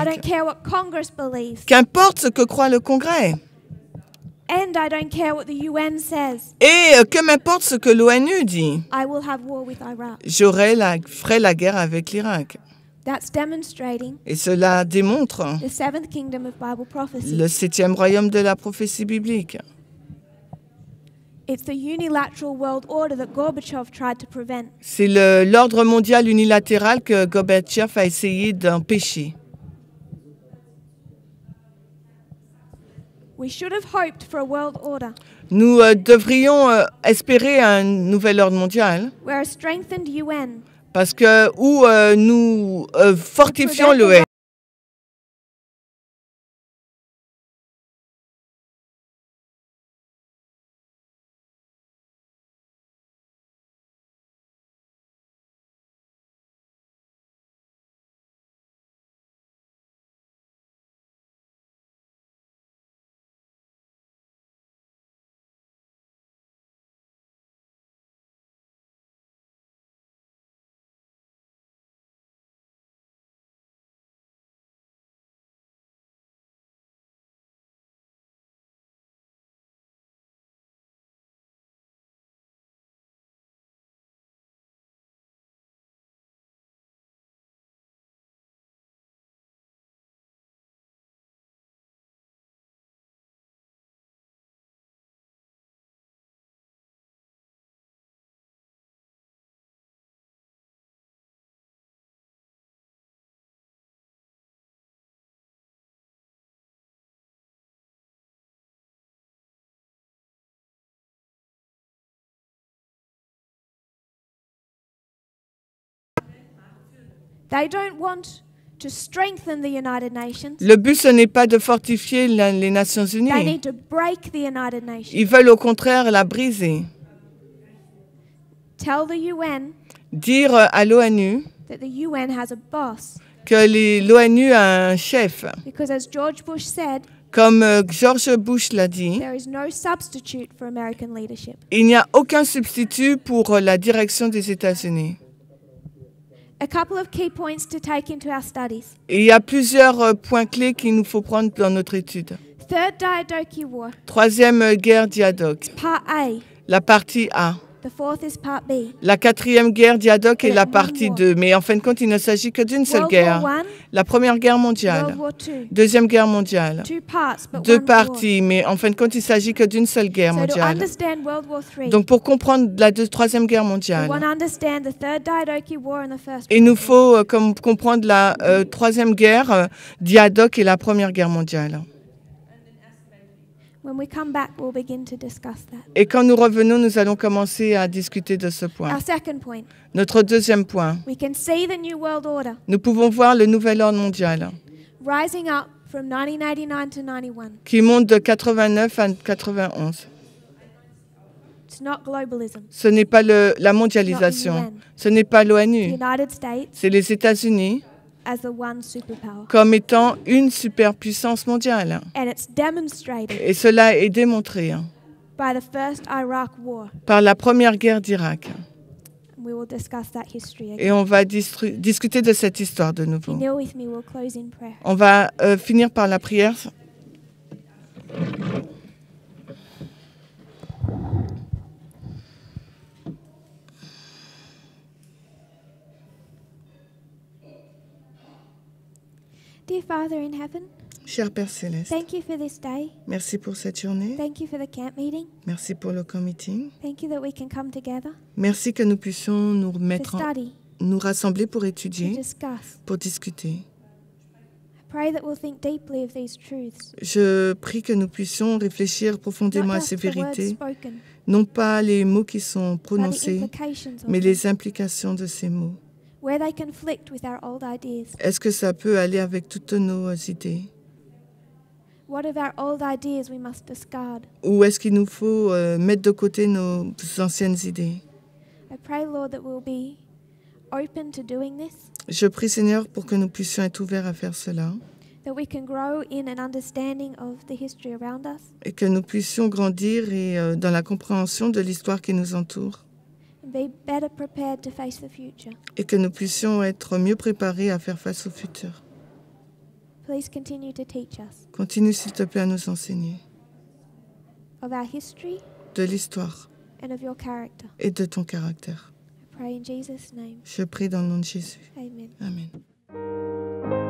qu'importe ce que croit le Congrès, et euh, que m'importe ce que l'ONU dit, I j'aurai la, ferai la guerre avec l'Irak. Et cela démontre le septième royaume de la prophétie biblique. C'est l'ordre mondial unilatéral que Gorbatchev a essayé d'empêcher. Nous devrions espérer un nouvel ordre mondial. Parce que où euh, nous euh, fortifions l'ONU. Le but, ce n'est pas de fortifier les Nations Unies. Ils veulent au contraire la briser. Dire à l'ONU que l'ONU a un chef. comme euh, George Bush l'a dit, il n'y a aucun substitut pour euh, la direction des États-Unis il y a plusieurs euh, points clés qu'il nous faut prendre dans notre étude. Troisième euh, guerre Diadoque. La partie A. La quatrième guerre d'Iadoc est la partie 2, mais en fin de compte, il ne s'agit que d'une seule guerre. La première guerre mondiale, deuxième guerre mondiale, deux parties, mais en fin de compte, il s'agit que d'une seule guerre mondiale. Donc pour comprendre la troisième guerre mondiale, il nous faut euh, comme, comprendre la euh, troisième guerre euh, diadoque, d'Iadoc et la première guerre mondiale. Et quand nous revenons, nous allons commencer à discuter de ce point. Notre deuxième point. Nous pouvons voir le nouvel ordre mondial qui monte de 89 à 91. Ce n'est pas le, la mondialisation, ce n'est pas l'ONU, c'est les États-Unis, comme étant une superpuissance mondiale. Et cela est démontré hein, par la première guerre d'Irak. Et on va discuter de cette histoire de nouveau. On va euh, finir par la prière. Cher Père Céleste, merci pour cette journée. Merci pour le camp meeting. Merci que nous puissions nous nous rassembler pour étudier, pour discuter. Je prie que nous puissions réfléchir profondément à ces vérités, non pas les mots qui sont prononcés, mais les implications de ces mots. Est-ce que ça peut aller avec toutes nos idées Ou est-ce qu'il nous faut euh, mettre de côté nos anciennes idées Je prie Seigneur pour que nous puissions être ouverts à faire cela. Et que nous puissions grandir et, euh, dans la compréhension de l'histoire qui nous entoure et que nous puissions être mieux préparés à faire face au futur. Continue, s'il te plaît, à nous enseigner de l'histoire et de ton caractère. Je prie dans le nom de Jésus. Amen.